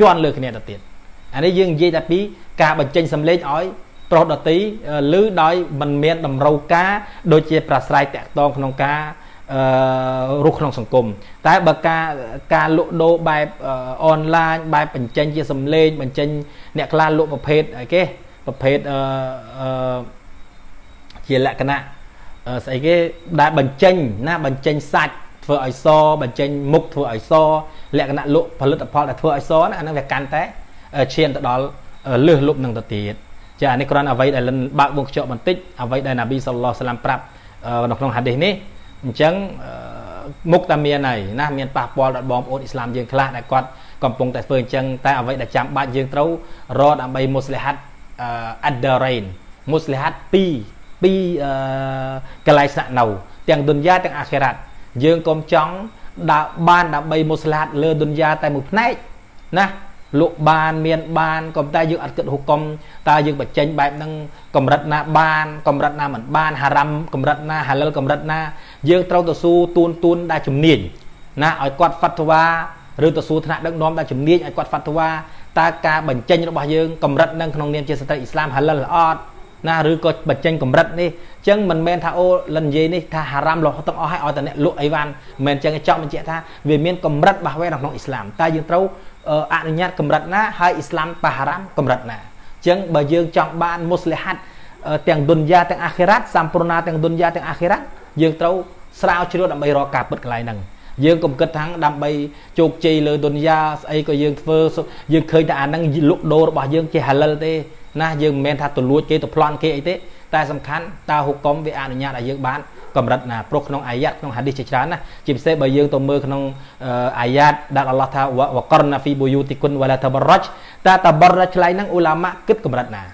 ជាន់លើគ្នាទៅទៀតអានេះយើងនិយាយតែពី ការបញ្ចេញសម្លេងឲ្យប្រុសដតីឬដោយមិនមាន តម្រូវការ ដូចជាប្រស្រ័យតាក់ទងក្នុងការអឺរស់ក្នុងសង្គមតែបើការការលក់ដូរបែបអនឡាញបែបបញ្ចេញ ជាសំឡេងបញ្ចេញ អ្នកខ្លះលក់ប្រភេទអីគេប្រភេទអឺជាលក្ខណៈស្អីគេដែលបញ្ចេញ ណា បញ្ចេញសាច់ធ្វើឲ្យសបញ្ចេញមុខធ្វើឲ្យសលក្ខណៈលក់ផលិតផលដែលធ្វើឲ្យសណាអានឹងវាកាន់តែឈានទៅដល់លឺលប់នឹងទៅទៀតចាអានេះគ្រាន់អ្វីដែលលិនបើកវងខ្ចក់បន្តិចអ្វីដែលណាប៊ីសល្លោះសាឡាមប្រាប់នៅក្នុងហាឌីសនេះអញ្ចឹងមុខតែមានហើយណាមានប៉ះពាល់ដល់បងប្អូនអ៊ីស្លាមយើងខ្លះដែលគាត់កំពុងតែធ្វើអញ្ចឹងតែអ្វីដែលចាំបាច់យើងត្រូវរកដើម្បីមុស្លិហាត់អាដរ៉េនមុស្លិហាត់2 2កន្លែងស្នាក់នៅទាំងឌុនយ៉ាទាំងអាខិរ៉ាត់យើងកុំចង់ដើរបានដើម្បីមុស្លិហាត់លើឌុនយ៉ាតែមួយផ្នែកណាលក់បាន មានបានក៏តែយើងអត់គិតហុកុំតើយើងបញ្ចេញបែបហ្នឹងកម្រិតណា បាន កម្រិតណាមិនបានហារ៉ាំកម្រិតណា ហាលិលកម្រិតណា យើងត្រូវទៅស៊ូទួនទួនដែលជំនាញណាឲ្យគាត់ហ្វាត់វ៉ាឬទៅសួរថ្នាក់ដឹកនាំដែលជំនាញឲ្យគាត់ហ្វាត់វ៉ាតើការបញ្ចេញរបស់យើងកម្រិតនឹងក្នុងនាមជាស្ត្រីអ៊ីស្លាមហាលិលអត់ណាឬក៏បញ្ចេញកម្រិតនេះអញ្ចឹងមិនមែនថាអូលិននិយាយនេះថាហារ៉ាំលោះទាំងអស់ឲ្យឲ្យតែអ្នកលក់អីវ៉ាន់មិនអញ្ចឹងចង់បញ្ជាក់ថាវាមានកម្រិតបះវែងក្នុងអ៊ីស្លាមតែយើងត្រូវអនុញ្ញាតកម្រិតណាហើយអ៊ីស្លាមបហារ៉ាមកម្រិតណាអញ្ចឹងបើយើង ចង់បានមុស្លិហាត់ទាំងឌុនយ៉ាទាំងអាខិរ៉ាត់សម្ពរណាទាំងឌុនយ៉ាទាំងអាខិរ៉ាត់យើងត្រូវស្រាវជ្រាវដើម្បីរកការពិតកន្លែងហ្នឹងយើងកុំគិតថាដើម្បីជោគជ័យលើឌុនយ៉ាស្អីក៏យើងធ្វើយើងឃើញតែអាហ្នឹងលុកដូររបស់យើងជាហាលិលទេណាយើងមិនមែនថាទលួចគេទៅប្លន់គេអីទេតែសំខាន់តើហុកកុំវាអនុញ្ញាតឲ្យយើងបានកម្រិតណាព្រោះក្នុង អាយ៉ាតក្នុងហាឌីសជាច្រើនណាជាពិសេសបើយើងទៅមើលក្នុងអាយ៉ាតដែលអល់ឡោះថាវករណាហ្វីបូយូទីគុនវឡាតាបរ៉ាច់តាតាបរ៉ាច់ឆ្លៃហ្នឹងឧឡាម៉ាគិតកម្រិតណា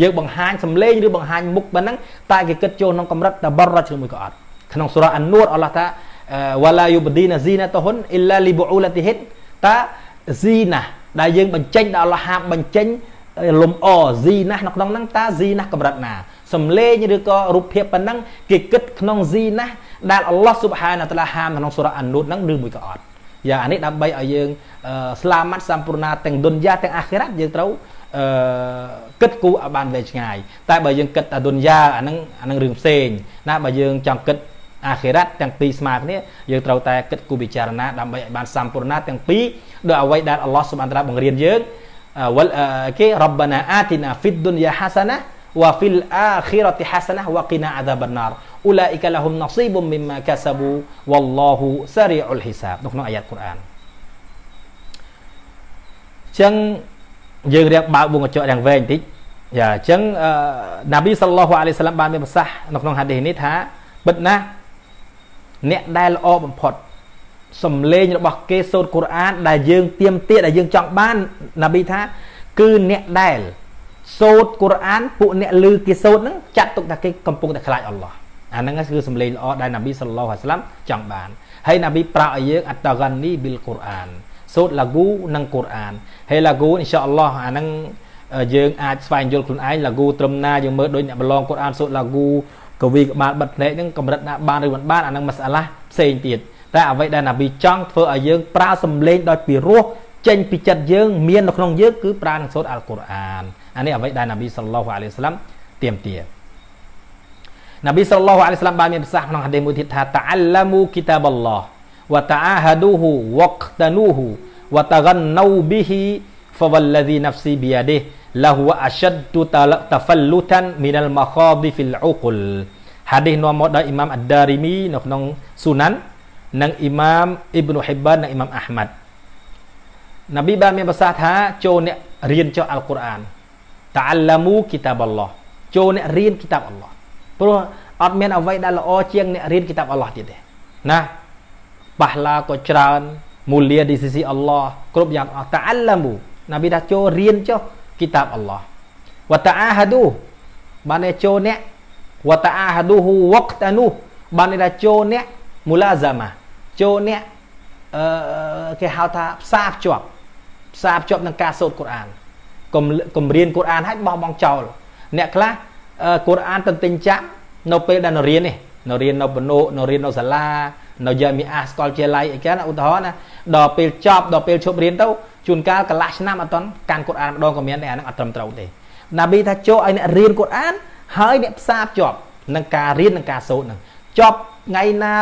យើងបង្ហាញសំឡេងឬបង្ហាញមុខប៉ុណ្ណឹងតែគេគិតចូលក្នុងកម្រិតតាបរ៉ាច់ឬមួយក៏អត់ក្នុងសូរ៉ាអាននូរអល់ឡោះថាវឡាយូបឌីណាស៊ីណាតហ៊ុនអ៊ីឡាលីបូអ៊ូឡាទីហ៊ីតតាស៊ីណាដែលយើងបញ្ចេញដល់អល់ឡោះហាមបញ្ចេញលំអស៊ីណាស់នៅក្នុងហ្នឹងតាស៊ីណាស់កម្រិតណាសំលេងឬក៏រូបភាពប៉ុណ្ណឹងគេគិតក្នុងស៊ីណាស់ដែលអល់ឡោះស៊ុបហានាតាឡាហាមក្នុងសូរ៉ាអាននូតហ្នឹងឬមួយក៏អត់យ៉ាងអានេះដើម្បីឲ្យយើងស្លាមាត់សម្ពូណាទាំងឌុនយ៉ាទាំងអាខិរ៉ាត់យើងត្រូវអឺគិតគូឲ្យបានវែងឆ្ងាយតែបើយើងគិតតែឌុនយ៉ាអាហ្នឹងអាហ្នឹងរឿងផ្សេងណាបើយើងចង់គិតអាខិរ៉ាត់ទាំងពីរស្មើគ្នាយើងត្រូវតែគិតគូពិចារណា ដើម្បីឲ្យបានសម្ពូណាទាំងពីរដោយអ្វីដែលអល់ឡោះស៊ុបហានតាឡាបង្រៀនយើងវលគេរ៉ាប់បាណាអាទីណាហ្វីដឌុនយ៉ាហាសាណា wa fil akhirati hasanah wa qina adzabannar ulaika lahum nasibum mimma kasabu wallahu sari'ul hisab នៅក្នុងអាយ៉ាតកូរ៉ានអញ្ចឹងយើងរៀបបើកវងកញ្ចក់យ៉ាងវែងបន្តិចយ៉ាអញ្ចឹងណាប៊ីសល្លោះអាឡៃសាឡាមបានមានប្រសាសន៍នៅក្នុងហាឌីសនេះថាពិតណាស់អ្នកដែលល្អបំផុតសំលេងរបស់គេសូត្រកូរ៉ាន ដែលយើងទៀមទាត់ដែលយើងចង់បានណាប៊ីថាគឺអ្នកដែលសូត្រកូរ៉ានពួកអ្នកឮគេសូត្រហ្នឹងចាត់ទុកថាគេកំពុងតែខ្លាចអល់ឡោះអាហ្នឹងគឺសម្លេងល្អដែលនប៊ីសល្លោះអាស្លាមចង់បានហើយនប៊ីប្រាប់ឲ្យយើងអត្តរ៉ានីប៊ីលកូរ៉ានសូត្រឡាហ្គូនិងកូរ៉ានហើយឡាហ្គូអ៊ីនសាអល់ឡោះអាហ្នឹងយើងអាចស្វែងយល់ខ្លួនឯងឡាហ្គូត្រឹមណាយើងមើលដូចអ្នកប្រឡងកូរ៉ាន សូត្រឡាហ្គូកវីក្បាលបិទភ្នែកហ្នឹងកម្រិតណាបានឬមិនបានអាហ្នឹងមិនស្អាឡាផ្សេងទៀតតែអ្វីដែលនប៊ីចង់ធ្វើឲ្យយើងប្រើសម្លេងដោយពីរោះចេញពីចិត្តយើង មាននៅក្នុងយើងគឺប្រើនឹងសូត្រអល់កូរ៉ានអានេះអ្វីដែលនប៊ីសល្លោះអាឡៃស្លាមទៀមទានប៊ីសល្លោះអាឡៃស្លាមបានមានប្រសាសន៍ក្នុងហាឌីសមួយទៀតថាតាអាឡាមូគីតាបល្លោះវតាអាហាឌូហ៊ូវកតានូហ៊ូវតាហ្ណូប៊ីហ៊ីហ្វវល្លាឌីណាហ្វស៊ីប៊ីយ៉ាដេឡាហ៊ូអាឆាត់ទូតាលតាហ្វលូតានមីនលម៉ាខាឌីហ្វីលអ៊ូកុលហាឌីសនាំមកដោយអ៊ីម៉ាមអាដារីមីនៅក្នុងស៊ូណាន់និងអ៊ីម៉ាមអ៊ីប្នូហ៊ីបាននិងអ៊ីម៉ាមអាហ្មាត់នប៊ីបានមានប្រសាសន៍ថាចូលអ្នករៀនចុះអល់កុរអានតាអាឡាមូគីតាបអល់ឡោះចូលអ្នករៀនគីតាបអល់ឡោះព្រោះអត់មានអ្វីដែលល្អជាងអ្នករៀនគីតាបអល់ឡោះទៀតទេណាប៉ះឡាក៏ច្រើនមូលាឌីស៊ីស៊ីអល់ឡោះគ្រប់យ៉ាងអស់តាអាឡាមូណាប៊ីថាចូលរៀនចុះគីតាបអល់ឡោះវតាអាហាឌូបានតែចូលអ្នកវតាអាហាឌូហ៊ូវកតានូបានតែចូលអ្នកមូឡាហ្សាម៉ាចូលអ្នកអឺគេហៅថាផ្សារភ្ជាប់ផ្សារភ្ជាប់នឹងការសូត្រកូរ៉ានកុំកុំរៀនកូរ៉ានហើយបោះបង់ចោលអ្នកខ្លះកូរ៉ានទន្ទិញចាក់នៅពេលដែលរៀននេះនៅរៀននៅបណូនៅរៀននៅសាលានៅយាមីអាស្កលជាឡៃអីចឹងឧទាហរណ៍ណាដល់ពេលចប់ដល់ពេលឈប់រៀនទៅជួនកាលកន្លះឆ្នាំអត់តន់កាន់កូរ៉ានម្ដងក៏មានដែរអាហ្នឹងអត់ត្រឹមត្រូវទេណាប៊ីថាចូលឲ្យអ្នករៀនកូរ៉ាន ហើយអ្នកផ្សារភ្ជាប់នឹងការរៀននិងការសូត្រហ្នឹងចប់ថ្ងៃណានៅ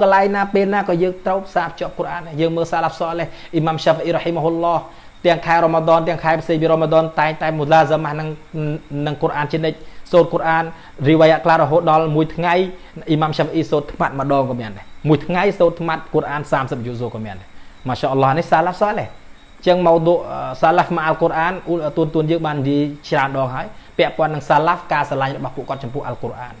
កន្លែងណាពេលណាក៏យើងត្រូវផ្សារភ្ជាប់កូរ៉ានយើងមើលសាឡាហ្វសលេអ៊ីម៉ាំសាហ្វីរ៉ាហ៊ីម៉ាហ៊ុលឡោះទាំងខែរ៉ម៉ាដនទាំងខែផ្សេងពីរ៉ម៉ាដនតែងតែមូឡាហ្សឹមហ្នឹងនឹងកូរ៉ានជានិច្ចសូត្រកូរ៉ានរីវ៉ាយ៉ាខ្លះរហូតដល់មួយថ្ងៃអ៊ីម៉ាំសាំអ៊ីសូត្រថ្មាត់ម្ដងក៏មានដែរមួយថ្ងៃសូត្រថ្មាត់កូរ៉ាន30យូសូក៏មានដែរម៉ាសាអល់ឡោះនេះសាឡាហ្វសាឡេះចឹងមកដូសាឡាហ្វមកអាល់កូរ៉ានអ៊ូលតួនតួនយើងបាននិយាយច្រើនដងហើយពាក់ព័ន្ធនឹងសាឡាហ្វការស្រឡាញ់របស់ពួកគាត់ចំពោះអាល់កូរ៉ាន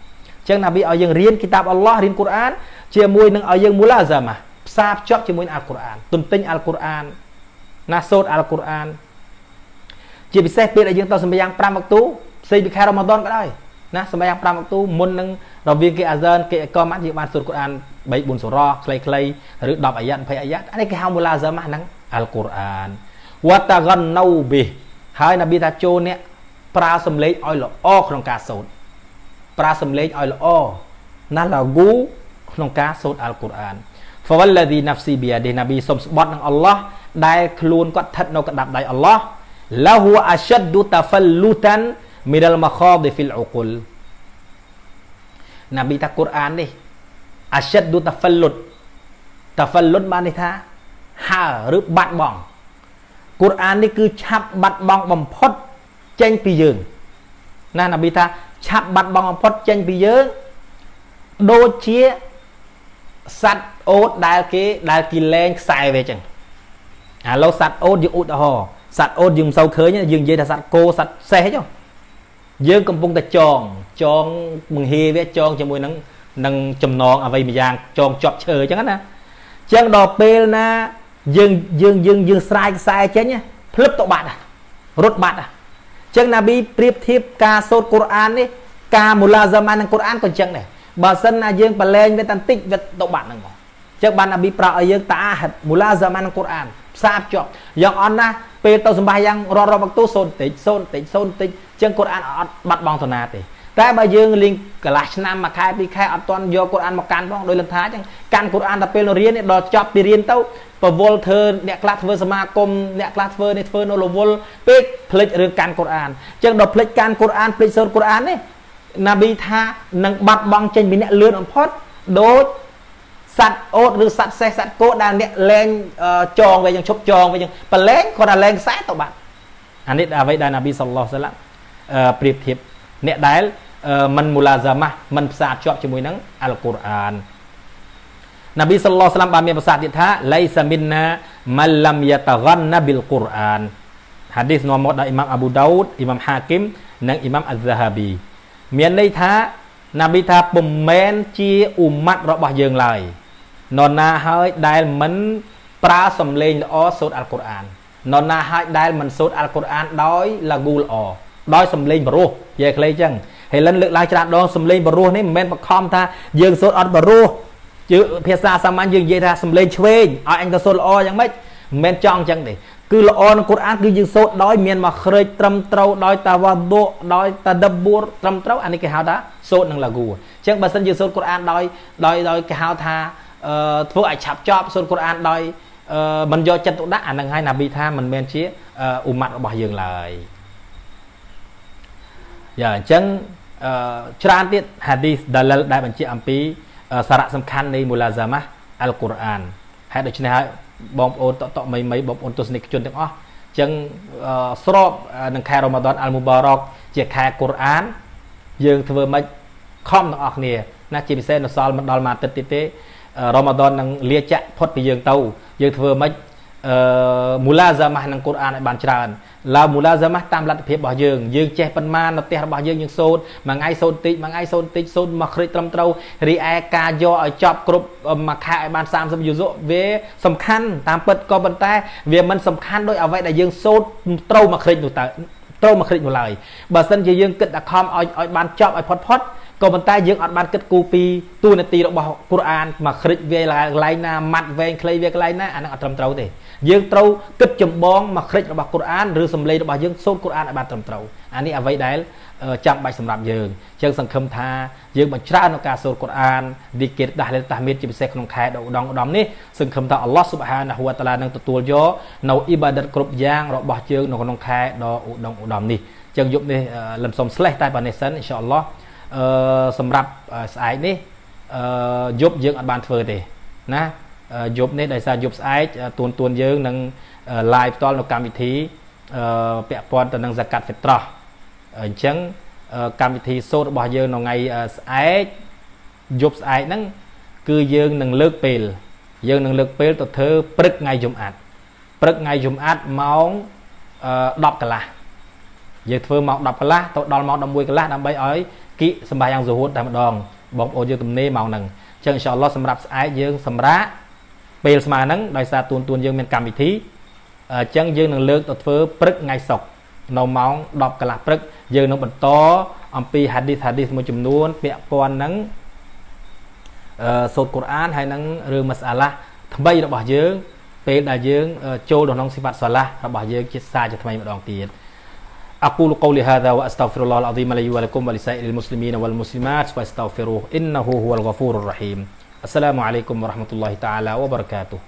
ចឹងណាប៊ីឲ្យយើងរៀនគីតាបអល់ឡោះរៀនកូរ៉ានជាមួយនឹងឲ្យយើងមូឡាហ្សឹមផ្សារភ្ជាប់ជាមួយអាល់កូរ៉ានទន្ទិញអាល់កូរ៉ានណាសូត្រអាល់កុរអានជាពិសេសពេលដែលយើងទៅសម្យ៉ាង5វគ្គទូផ្សេងពីខែរ៉ូម៉ាដនក៏ដោយណាសម្យ៉ាង5វគ្គទូមុននឹងរវាងគេអាហ្សានគេអកម៉ាត់យើងបានសូត្រកុរអាន3 4សូរ៉ាខ្លីៗឬ10អាយ៉ាត់20អាយ៉ាត់អានេះគេហៅមូឡាហ្សាម៉ាហ្នឹងអាល់កុរអានវតាហ្នណូប៊ីហើយនប៊ីថាចូលអ្នកប្រើសម្លេងឲ្យល្អក្នុងការសូត្រប្រើសម្លេងឲ្យល្អណាស់ឡាហ្គូក្នុងការសូត្រអាល់កុរអាន فوالذي نفسي بيده ណាប៊ីសូមស្បត់នឹងអល់ឡោះដែលខ្លួនគាត់ស្ថិតនៅកណ្ដាប់ដៃអល់ឡោះ له أشد تفلتا من المخاض في العقول ណាប៊ីថាកូរ៉ាននេះ أشد تفلت تفلت បាននេះថាហើឬបាត់បង់កូរ៉ាននេះគឺឆាប់បាត់បង់បំផុតចេញពីយើង ណាណាប៊ីថាឆាប់បាត់បង់បំផុតចេញពីយើងដូចជាសัตว์អូតដែលគេដែលគេលែងខ្សែវាចឹងឥឡូវសัตว์អូតយើងឧទាហរណ៍សัตว์អូតយើងមិនសូវឃើញយើងនិយាយថាសัตว์គោសัตว์សេះចុះយើងកំពុងតែចងចងមង្ហេវាចងជាមួយនឹងនឹងចំណងអ្វីម្យ៉ាងចងជាប់ឈើចឹងណាចឹងដល់ពេលណាយើងយើងយើងយើងស្រាយខ្សែចេញភ្លឹបទៅបាត់រត់បាត់ចឹងណាប៊ីប្រៀបធៀបការសូត្រកូរ៉ាននេះការមូឡាហ្សាម៉ាននឹងកូរ៉ានក៏ចឹងដែរបើសិនណាយើងប្រឡែងវាតាន់តិចវាទៅបាត់ហ្នឹងបងចឹងបានអាប៊ីប្រាប់ឲ្យយើងតាហិតមូឡាហ្សាម៉ានកូរ៉ានផ្សារភ្ជាប់យ៉ាងអត់ណាស់ពេលទៅសម្បាសយ៉ាងរត់រត់មកទូសូនតិចសូនតិចសូនតិចចឹងកូរ៉ានអត់បាត់បង់ទៅណាទេតែបើយើងលេងកន្លះឆ្នាំមួយខែពីរខែអត់ទាន់យកកូរ៉ានមកកាន់ផងដោយលំថាចឹងកាន់កូរ៉ានតែពេលរៀនដល់ចប់ពីរៀនទៅប្រវល់ធ្វើអ្នកខ្លះធ្វើសមាគមអ្នកខ្លះធ្វើនេះធ្វើនៅរវល់ពេកផ្លិចរឿងកាន់កូរ៉ានចឹងដល់ផ្លិចកាន់កូរ៉ានផ្លិចសូត្រកូរ៉ាននេះណាប៊ីថានឹងបាត់បង់ចេញពីអ្នកលឿនបំផុតដូចសត្វអូតឬសត្វសេះសត្វគោដែលអ្នកលែងចងវាយ៉ាងឈប់ចងវាយ៉ាងប្រឡែងគាត់ថាលែងខ្សែទៅបាត់អានេះអ្វីដែលណាប៊ីសល្លោះសឡាំប្រៀបធៀបអ្នកដែលមិនមូឡាហ្សាម៉ាស់មិនផ្សារភ្ជាប់ជាមួយនឹងអល់កុរអានណាប៊ីសល្លោះសឡាំបានមានប្រសាសន៍ទៀតថាឡៃសាមីនណាម៉ាឡាំយ៉ាតាហ្កាន់ណាប៊ីលកុរអានហាឌីសនាំមកដោយអ៊ីម៉ាមអាប៊ូដោតអ៊ីម៉ាមហាគីមនិងអ៊ីម៉ាមអាហ្សាហាប៊ីមានន័យថាណាប៊ីថាពុំមែនជាអ៊ុម័តរបស់យើងឡើយនរណាហើយដែលមិនប្រើសំឡេងល្អសូត្រអល់កុរអាននរណាហើយដែលមិនសូត្រអល់កុរអាន ដោយលាគូល្អដោយសំឡេងបរោះនិយាយខ្លីចឹងហេលិនលើកឡើងច្រើនដងសំឡេងបរោះនេះមិនមែនបខំថា យើងសូត្រអត់បរោះជាភាសាសាមញ្ញយើងនិយាយថាសំឡេងឆ្វេងឲ្យអញទៅសូត្រល្អយ៉ាងម៉េចមិនមែនចង់ចឹងទេគឺល្អនៅកូរ៉ានគឺយើងសូត្រដោយមានមកគ្រេចត្រឹមត្រូវដោយតាវ៉ាឌូដោយតាដបួរត្រឹមត្រូវអានេះគេហៅថាសូត្រនឹងលាគូអញ្ចឹងបើសិនយើងសូត្រកូរ៉ាន ដោយដោយដោយគេហៅថាធ្វើឲ្យឆាប់ចប់សូត្រកូរ៉ានដោយមិនយកចិត្តទុកដាក់អានឹងហើយណាប៊ីថាមិនមែនជាអ៊ុម៉ាត់របស់យើងឡើយយ៉ាអញ្ចឹងច្រើនទៀត hadith dalal ដែលបញ្ជាក់អំពីសារៈសំខាន់នៃមូឡាហ្សាម៉ាអល់កូរ៉ានហើយដូច្នេះហើយបងប្អូនតតមីមីបងប្អូនទស្សនិកជនទាំងអស់ចឹងស្របនឹងខែរ៉ូម៉ាដនអាល់មូបារ៉ុកជាខែកូរ៉ានយើងធ្វើមិនខំទាំងអស់គ្នាណាជាពិសេសនៅសល់មិនដល់មួយអាទិត្យទៀតទេរ៉ូម៉ាដននឹងលាចាក់ផុតពីយើងទៅ យើងធ្វើមិនអឺមូឡាហ្សាម៉ាស់នឹងកូរ៉ានឲ្យបានច្រើនឡាមូឡាហ្សាម៉ាស់តាមលទ្ធភាពរបស់យើងយើងចេះប៉ុន្មាននៅផ្ទះរបស់យើងយើងសូត្រមួយថ្ងៃសូត្រតិចមួយថ្ងៃសូត្រតិចសូត្រមួយគ្រេចត្រឹមត្រូវរីឯការយកឲ្យចប់គ្រប់មួយខែឲ្យបាន30យូសូវាសំខាន់តាមពិតក៏ប៉ុន្តែ វាមិនសំខាន់ដោយអ្វីដែលយើងសូត្រត្រូវមួយគ្រេចនោះតើត្រូវមួយគ្រេចនោះឡើយបើមិនជាយើងគិតតែខំឲ្យឲ្យបានចប់ឲ្យផុតផុតក៏ប៉ុន្តែយើងអត់បានគិតគូរពីទូនាទីរបស់កុរអានមកគ្រិចវាកន្លែងណាម៉ាត់វែងខ្លីវាកន្លែងណាអានឹងអត់ត្រឹមត្រូវទេ យើងត្រូវគិតចម្បងមកគ្រិចរបស់កុរអានឬសំឡេងរបស់យើងសូត្រកុរអានឲ្យបានត្រឹមត្រូវអានេះអ្វីដែលចាំបាច់សម្រាប់យើងជើងសង្ឃឹមថាយើងបញ្ច្រើនក្នុងការសូត្រកុរអានវិគិតដាស់លិលតាមីតជាពិសេសក្នុងខែដ៏ឧត្តមឧត្តមនេះសង្ឃឹមថាអល់ឡោះស៊ុបហានាហ៊ូវតាឡានឹងទទួលយកនៅអ៊ីបាដិតគ្រប់យ៉ាងរបស់យើងនៅក្នុងខែដ៏ឧត្តមឧត្តមនេះជើងយប់នេះលឹមសុំស្លេះតែបើនេះសិនអ៊ីនសាអល់ឡោះអឺសម្រាប់ស្អែកនេះអឺយប់យើងអត់បានធ្វើទេណាយប់នេះដោយសារយប់ស្អែកទួនទួនយើងនឹង live ផ្ទាល់នៅកម្មវិធីអឺពាក់ព័ន្ធទៅនឹងសកាត់ fitrah អញ្ចឹងកម្មវិធីសូត្ររបស់យើងនៅថ្ងៃស្អែកយប់ស្អែកហ្នឹងគឺយើងនឹងលើកពេលយើងនឹងលើកពេលទៅធ្វើព្រឹកថ្ងៃយំអាត់ព្រឹកថ្ងៃយំអាត់ម៉ោង10កន្លះយើងធ្វើម៉ោង10កន្លះទៅដល់ម៉ោង11កន្លះដើម្បីឲ្យគិសម្បាយ៉ាងសុហួតតែម្ដងបងប្អូនយើងទំនេរមកហ្នឹងអញ្ចឹងអ៊ីនសាអល់ឡោះសម្រាប់ស្អែកយើងសម្រាប់ពេលស្មើហ្នឹងដោយសារទួនទួនយើងមានកម្មវិធីអញ្ចឹងយើង នឹងលើកទៅធ្វើព្រឹកថ្ងៃសុក្រនៅម៉ោង10កន្លះព្រឹកយើងនឹងបន្តអំពី hadith hadith មួយចំនួនពាក់ព័ន្ធនឹងអឺសូត្រកូរ៉ាន ហើយនឹងរឿងមសអាឡាថ្មីរបស់យើងពេលដែលយើង ចូលក្នុងសិវត្តសាឡារបស់យើងជាសាជាថ្មីម្ដងទៀត أقول قولي هذا وأستغفر الله العظيم لي ولكم ولسائر المسلمين والمسلمات فاستغفروه إنه هو الغفور الرحيم السلام عليكم ورحمة الله تعالى وبركاته